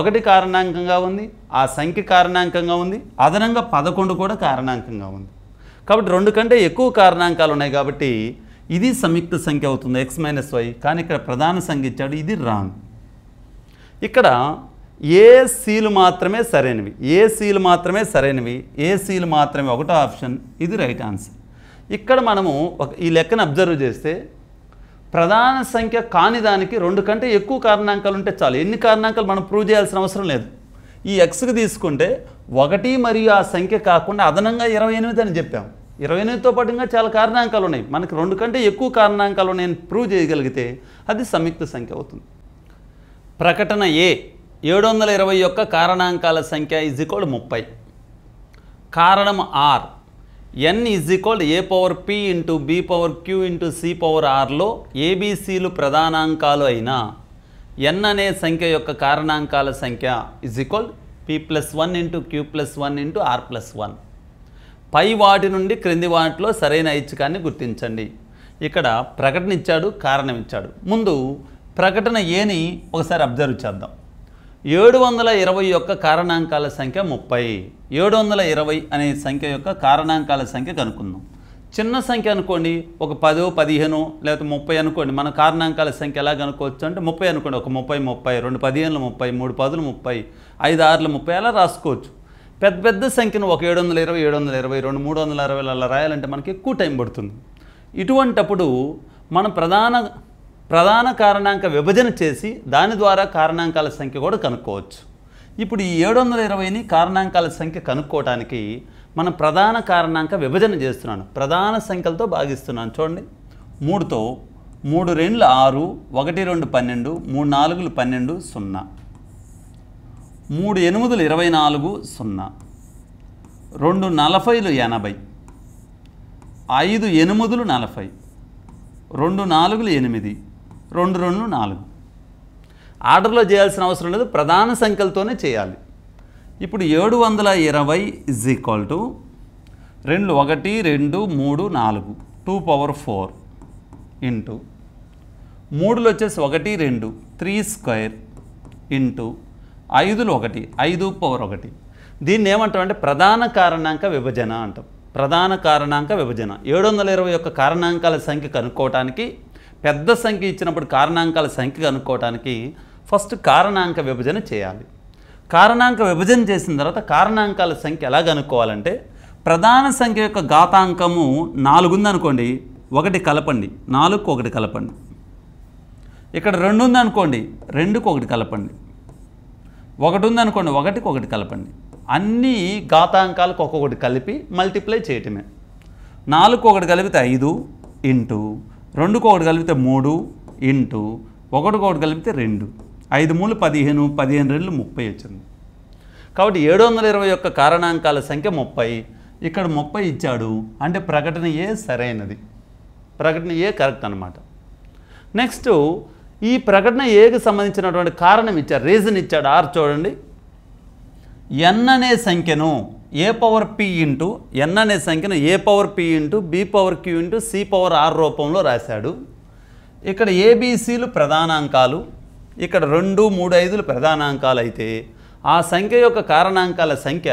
ఒకటి కారణాంకంగా ఉంది ఆ సంఖ్య కారణాంకంగా ఉంది అదనంగా పదకొండు కూడా కారణాంకంగా ఉంది కాబట్టి రెండు కంటే ఎక్కువ కారణాంకాలు ఉన్నాయి కాబట్టి ఇది సంయుక్త సంఖ్య అవుతుంది ఎక్స్ మైనస్ వై కానీ ఇక్కడ ప్రధాన సంఖ్య ఇచ్చాడు ఇది రాంగ్ ఇక్కడ ఏ సీలు మాత్రమే సరైనవి ఏ సీలు మాత్రమే సరైనవి ఏ సీలు మాత్రమే ఒకటో ఆప్షన్ ఇది రైట్ ఆన్సర్ ఇక్కడ మనము ఒక ఈ లెక్కను అబ్జర్వ్ చేస్తే ప్రధాన సంఖ్య కాని దానికి రెండు కంటే ఎక్కువ కారణాంకాలు ఉంటే చాలు ఎన్ని కారణాంకాలు మనం ప్రూవ్ చేయాల్సిన అవసరం లేదు ఈ ఎక్స్కి తీసుకుంటే ఒకటి మరియు ఆ సంఖ్య కాకుండా అదనంగా ఇరవై ఎనిమిది అని చెప్పాము ఇరవై ఎనిమిదితో పాటుగా చాలా కారణాంకాలు ఉన్నాయి మనకు రెండు కంటే ఎక్కువ కారణాంకాలు నేను ప్రూవ్ చేయగలిగితే అది సంయుక్త సంఖ్య అవుతుంది ప్రకటన ఏ ఏడు వందల ఇరవై యొక్క కారణాంకాల సంఖ్య ఇజ్ ఈక్వల్ ముప్పై కారణం r n is equal a power p into b power q into c power ఆర్లో ఏబీసీలు ప్రధానాంకాలు అయినా ఎన్ అనే సంఖ్య యొక్క కారణాంకాల సంఖ్య is equal p plus one into q plus one into r plus one పై వాటి నుండి క్రింది వాటిలో సరైన ఐచ్ఛికాన్ని గుర్తించండి ఇక్కడ ప్రకటన ఇచ్చాడు కారణం ఇచ్చాడు ముందు ప్రకటన ఏని ఒకసారి అబ్జర్వ్ చేద్దాం ఏడు వందల ఇరవై యొక్క కారణాంకాల సంఖ్య ముప్పై ఏడు వందల ఇరవై అనే సంఖ్య యొక్క కారణాంకాల సంఖ్య కనుక్కుందాం చిన్న సంఖ్య అనుకోండి ఒక పదో పదిహేను లేకపోతే ముప్పై అనుకోండి మన కారణాంకాల సంఖ్య ఎలా కనుక్కోవచ్చు అంటే ముప్పై అనుకోండి ఒక ముప్పై ముప్పై రెండు పదిహేనులు ముప్పై మూడు పదులు ముప్పై ఐదు ఆరులు ముప్పై అలా రాసుకోవచ్చు పెద్ద పెద్ద సంఖ్యను ఒక ఏడు వందల ఇరవై ఏడు వందల ఇరవై రెండు మూడు వందల అరవై అలా రాయాలంటే మనకి ఎక్కువ టైం పడుతుంది ఇటువంటప్పుడు మనం ప్రధాన ప్రధాన కారణాంక విభజన చేసి దాని ద్వారా కారణాంకాల సంఖ్య కూడా కనుక్కోవచ్చు ఇప్పుడు ఈ ఏడు వందల ఇరవైని కారణాంకాల సంఖ్య కనుక్కోవటానికి మనం ప్రధాన కారణాంక విభజన చేస్తున్నాను ప్రధాన సంఖ్యలతో భాగిస్తున్నాను చూడండి మూడుతో మూడు రెండు ఆరు ఒకటి రెండు పన్నెండు మూడు నాలుగులు పన్నెండు సున్నా మూడు ఎనిమిదిలు ఇరవై నాలుగు సున్నా రెండు నలభైలు ఎనభై ఐదు ఎనిమిదిలు నలభై రెండు నాలుగులు ఎనిమిది రెండు రెండు నాలుగు ఆర్డర్లో చేయాల్సిన అవసరం లేదు ప్రధాన సంఖ్యలతోనే చేయాలి ఇప్పుడు ఏడు వందల ఇరవై ఇజ్ ఈక్వల్ టు రెండు ఒకటి రెండు మూడు నాలుగు టూ పవర్ ఫోర్ ఇంటూ మూడులో వచ్చేసి ఒకటి రెండు త్రీ స్క్వేర్ ఇంటూ ఐదులు ఒకటి ఐదు పవర్ ఒకటి దీన్ని ఏమంటామంటే ప్రధాన కారణాంక విభజన అంటాం ప్రధాన కారణాంక విభజన ఏడు వందల ఇరవై యొక్క కారణాంకాల సంఖ్య కనుక్కోవటానికి పెద్ద సంఖ్య ఇచ్చినప్పుడు కారణాంకాల సంఖ్య కనుక్కోవటానికి ఫస్ట్ కారణాంక విభజన చేయాలి కారణాంక విభజన చేసిన తర్వాత కారణాంకాల సంఖ్య ఎలా కనుక్కోవాలంటే ప్రధాన సంఖ్య యొక్క ఘాతాంకము నాలుగు ఉందనుకోండి ఒకటి కలపండి నాలుగుకు ఒకటి కలపండి ఇక్కడ రెండు ఉందనుకోండి రెండుకు ఒకటి కలపండి ఒకటి ఉందనుకోండి ఒకటికి ఒకటి కలపండి అన్ని ఘాతాంకాలకు ఒక్కొక్కటి కలిపి మల్టిప్లై చేయటమే నాలుగు ఒకటి కలిపితే ఐదు ఇంటూ రెండుకు ఒకటి కలిపితే మూడు ఇంటూ ఒకటికి ఒకటి కలిపితే రెండు ఐదు మూడు పదిహేను పదిహేను రెండు ముప్పై వచ్చింది కాబట్టి ఏడు వందల ఇరవై యొక్క కారణాంకాల సంఖ్య ముప్పై ఇక్కడ ముప్పై ఇచ్చాడు అంటే ప్రకటన ఏ సరైనది ప్రకటన ఏ కరెక్ట్ అనమాట నెక్స్ట్ ఈ ప్రకటన ఏకి సంబంధించినటువంటి కారణం ఇచ్చాడు రీజన్ ఇచ్చాడు ఆరు చూడండి ఎన్ అనే సంఖ్యను a power p into n అనే సంఖ్యను a power p into b power q into c power r రూపంలో రాశాడు ఇక్కడ ఏబీసీలు ప్రధానాంకాలు ఇక్కడ రెండు మూడు ఐదులు ప్రధానాంకాలు అయితే ఆ సంఖ్య యొక్క కారణాంకాల సంఖ్య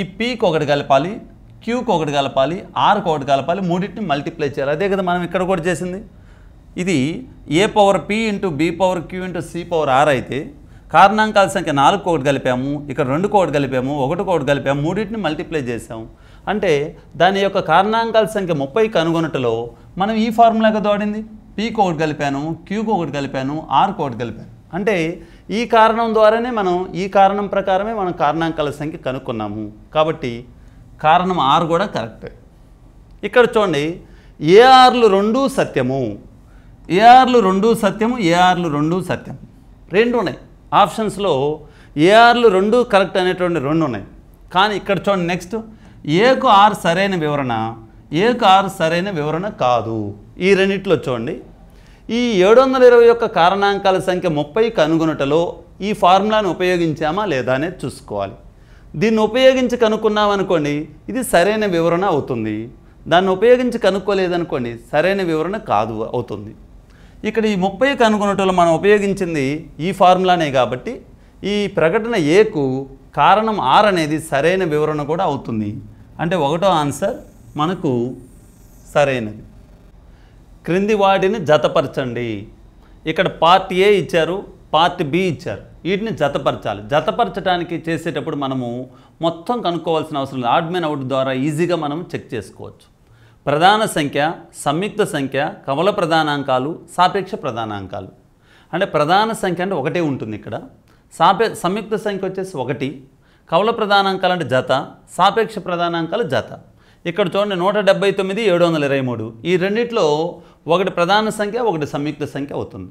ఈ పీకి ఒకటి కలపాలి క్యూకి ఒకటి కలపాలి ఆర్కి ఒకటి కలపాలి మూడింటిని మల్టిప్లై చేయాలి అదే కదా మనం ఇక్కడ కూడా చేసింది ఇది a power p into b power q into c power r అయితే కారణాంకాల సంఖ్య నాలుగు కోటి కలిపాము ఇక్కడ రెండు కోటి కలిపాము ఒకటి కోటి కలిపాము మూడింటిని మల్టిప్లై చేసాము అంటే దాని యొక్క కారణాంకాల సంఖ్య ముప్పై కనుగొనటలో మనం ఈ ఫార్ములాగా దోడింది పి కోటి కలిపాను క్యూకి ఒకటి కలిపాను ఆర్ కోటి కలిపాను అంటే ఈ కారణం ద్వారానే మనం ఈ కారణం ప్రకారమే మనం కారణాంకాల సంఖ్య కనుక్కున్నాము కాబట్టి కారణం ఆరు కూడా కరెక్ట్ ఇక్కడ చూడండి ఏఆర్లు రెండూ సత్యము ఏఆర్లు రెండు సత్యం ఏఆర్లు రెండు సత్యం రెండు ఉన్నాయి ఆప్షన్స్లో ఏఆర్లు రెండు కరెక్ట్ అనేటువంటి రెండు ఉన్నాయి కానీ ఇక్కడ చూడండి నెక్స్ట్ ఏకు ఆర్ సరైన వివరణ ఏకు ఆర్ సరైన వివరణ కాదు ఈ రెండింటిలో చూడండి ఈ ఏడు వందల ఇరవై యొక్క కారణాంకాల సంఖ్య ముప్పై కనుగొనుటలో ఈ ఫార్ములాను ఉపయోగించామా లేదా అనేది చూసుకోవాలి దీన్ని ఉపయోగించి కనుక్కున్నామనుకోండి ఇది సరైన వివరణ అవుతుంది దాన్ని ఉపయోగించి కనుక్కోలేదనుకోండి సరైన వివరణ కాదు అవుతుంది ఇక్కడ ఈ ముప్పై కనుగొనటంలో మనం ఉపయోగించింది ఈ ఫార్ములానే కాబట్టి ఈ ప్రకటన ఏకు కారణం ఆర్ అనేది సరైన వివరణ కూడా అవుతుంది అంటే ఒకటో ఆన్సర్ మనకు సరైనది క్రింది వాటిని జతపరచండి ఇక్కడ పార్ట్ ఏ ఇచ్చారు పార్ట్ బి ఇచ్చారు వీటిని జతపరచాలి జతపరచడానికి చేసేటప్పుడు మనము మొత్తం కనుక్కోవాల్సిన అవసరం లేదు ఆడ్మెన్ అవుట్ ద్వారా ఈజీగా మనం చెక్ చేసుకోవచ్చు ప్రధాన సంఖ్య సంయుక్త సంఖ్య కమల ప్రధానాంకాలు సాపేక్ష ప్రధానాంకాలు అంటే ప్రధాన సంఖ్య అంటే ఒకటే ఉంటుంది ఇక్కడ సాపే సంయుక్త సంఖ్య వచ్చేసి ఒకటి కవల ప్రధానాంకాలు అంటే జత సాపేక్ష ప్రధానాంకాలు జత ఇక్కడ చూడండి నూట డెబ్బై తొమ్మిది ఏడు వందల ఇరవై మూడు ఈ రెండిట్లో ఒకటి ప్రధాన సంఖ్య ఒకటి సంయుక్త సంఖ్య అవుతుంది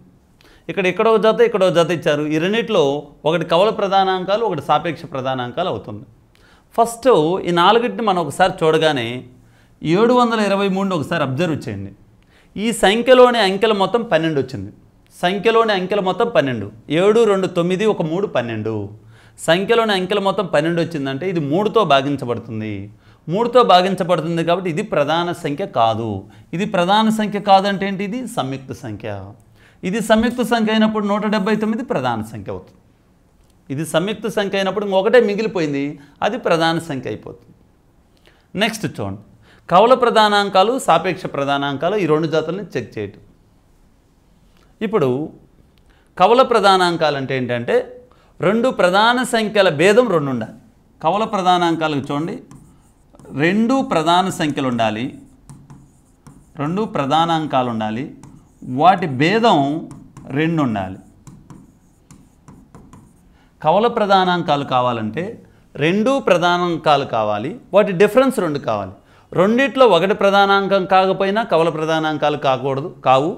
ఇక్కడ ఇక్కడో జత ఇక్కడో జత ఇచ్చారు ఈ రెండిట్లో ఒకటి కవల ప్రధానాంకాలు ఒకటి సాపేక్ష ప్రధానాంకాలు అవుతుంది ఫస్ట్ ఈ నాలుగింటిని మనం ఒకసారి చూడగానే ఏడు వందల ఇరవై మూడు ఒకసారి అబ్జర్వ్ చేయండి ఈ సంఖ్యలోని అంకెల మొత్తం పన్నెండు వచ్చింది సంఖ్యలోని అంకెల మొత్తం పన్నెండు ఏడు రెండు తొమ్మిది ఒక మూడు పన్నెండు సంఖ్యలోని అంకెల మొత్తం పన్నెండు వచ్చిందంటే ఇది మూడుతో భాగించబడుతుంది మూడుతో భాగించబడుతుంది కాబట్టి ఇది ప్రధాన సంఖ్య కాదు ఇది ప్రధాన సంఖ్య కాదంటే ఏంటి ఇది సంయుక్త సంఖ్య ఇది సంయుక్త సంఖ్య అయినప్పుడు నూట డెబ్బై తొమ్మిది ప్రధాన సంఖ్య అవుతుంది ఇది సంయుక్త సంఖ్య అయినప్పుడు ఇంకొకటే మిగిలిపోయింది అది ప్రధాన సంఖ్య అయిపోతుంది నెక్స్ట్ చూడండి కవల ప్రధానాంకాలు సాపేక్ష ప్రధానాంకాలు ఈ రెండు జాతుల్ని చెక్ చేయటం ఇప్పుడు కవల ప్రధానాంకాలు అంటే ఏంటంటే రెండు ప్రధాన సంఖ్యల భేదం రెండు ఉండాలి కవల ప్రధానాంకాలకు చూడండి రెండు ప్రధాన సంఖ్యలు ఉండాలి రెండు ప్రధానాంకాలు ఉండాలి వాటి భేదం రెండు ఉండాలి కవల ప్రధానాంకాలు కావాలంటే రెండు ప్రధానాంకాలు కావాలి వాటి డిఫరెన్స్ రెండు కావాలి రెండిట్లో ఒకటి ప్రధానాంకం కాకపోయినా కవల ప్రధానాంకాలు కాకూడదు కావు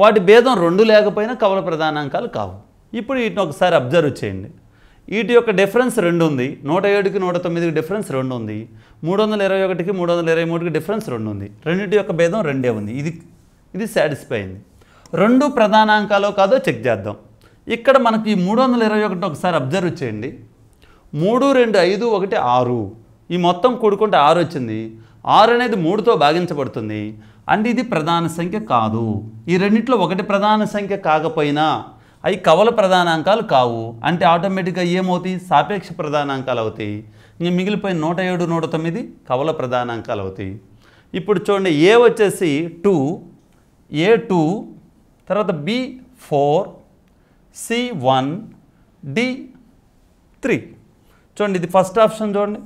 వాటి భేదం రెండు లేకపోయినా కవల ప్రధానాంకాలు కావు ఇప్పుడు వీటిని ఒకసారి అబ్జర్వ్ చేయండి వీటి యొక్క డిఫరెన్స్ రెండు ఉంది నూట ఏడుకి నూట తొమ్మిదికి డిఫరెన్స్ రెండు ఉంది మూడు వందల ఇరవై ఒకటికి మూడు వందల ఇరవై మూడుకి డిఫరెన్స్ రెండు ఉంది రెండింటి యొక్క భేదం రెండే ఉంది ఇది ఇది సాటిస్ఫై అయింది రెండు ప్రధానాంకాలో కాదో చెక్ చేద్దాం ఇక్కడ మనకి మూడు వందల ఇరవై ఒకటి ఒకసారి అబ్జర్వ్ చేయండి మూడు రెండు ఐదు ఒకటి ఆరు ఈ మొత్తం కూడుకుంటే ఆరు వచ్చింది ఆరు అనేది మూడుతో భాగించబడుతుంది అండ్ ఇది ప్రధాన సంఖ్య కాదు ఈ రెండిట్లో ఒకటి ప్రధాన సంఖ్య కాకపోయినా అవి కవల ప్రధానాంకాలు కావు అంటే ఆటోమేటిక్గా ఏమవుతాయి సాపేక్ష ప్రధానాంకాలు అవుతాయి ఇంక మిగిలిపోయిన నూట ఏడు నూట తొమ్మిది కవల ప్రధానాంకాలు అవుతాయి ఇప్పుడు చూడండి ఏ వచ్చేసి టూ ఏ టూ తర్వాత b four c one d three చూడండి ఇది ఫస్ట్ ఆప్షన్ చూడండి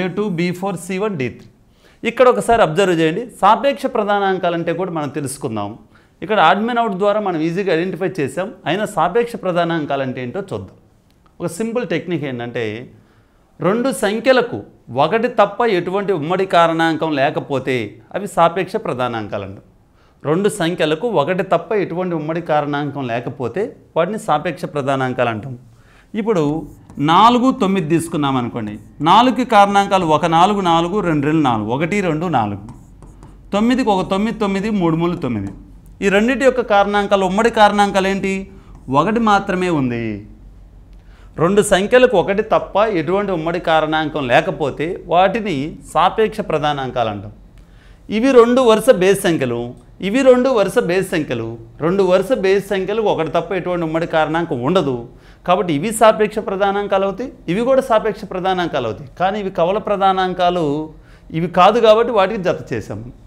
a two b four c one d three ఇక్కడ ఒకసారి అబ్జర్వ్ చేయండి సాపేక్ష ప్రధానాంకాలు అంటే కూడా మనం తెలుసుకుందాం ఇక్కడ ఆడ్మెన్ అవుట్ ద్వారా మనం ఈజీగా ఐడెంటిఫై చేసాం అయినా సాపేక్ష ప్రధానాంకాలు అంటే ఏంటో చూద్దాం ఒక సింపుల్ టెక్నిక్ ఏంటంటే రెండు సంఖ్యలకు ఒకటి తప్ప ఎటువంటి ఉమ్మడి కారణాంకం లేకపోతే అవి సాపేక్ష ప్రధానాంకాలు అంటాం రెండు సంఖ్యలకు ఒకటి తప్ప ఎటువంటి ఉమ్మడి కారణాంకం లేకపోతే వాటిని సాపేక్ష ప్రధానాంకాలు అంటాం ఇప్పుడు నాలుగు తొమ్మిది తీసుకున్నాం అనుకోండి నాలుగుకి కారణాంకాలు ఒక నాలుగు నాలుగు రెండు రెండు నాలుగు ఒకటి రెండు నాలుగు తొమ్మిదికి ఒక తొమ్మిది తొమ్మిది మూడు మూడు తొమ్మిది ఈ రెండింటి యొక్క కారణాంకాలు ఉమ్మడి కారణాంకాలు ఏంటి ఒకటి మాత్రమే ఉంది రెండు సంఖ్యలకు ఒకటి తప్ప ఎటువంటి ఉమ్మడి కారణాంకం లేకపోతే వాటిని సాపేక్ష ప్రధానాంకాలు అంటాం ఇవి రెండు వరుస బేస్ సంఖ్యలు ఇవి రెండు వరుస బేస్ సంఖ్యలు రెండు వరుస బేస్ సంఖ్యలు ఒకటి తప్ప ఎటువంటి ఉమ్మడి కారణాంకం ఉండదు కాబట్టి ఇవి సాపేక్ష ప్రధానాంకాలు అవుతాయి ఇవి కూడా సాపేక్ష ప్రధానాంకాలు అవుతాయి కానీ ఇవి కవల ప్రధానాంకాలు ఇవి కాదు కాబట్టి వాటికి జత చేసాము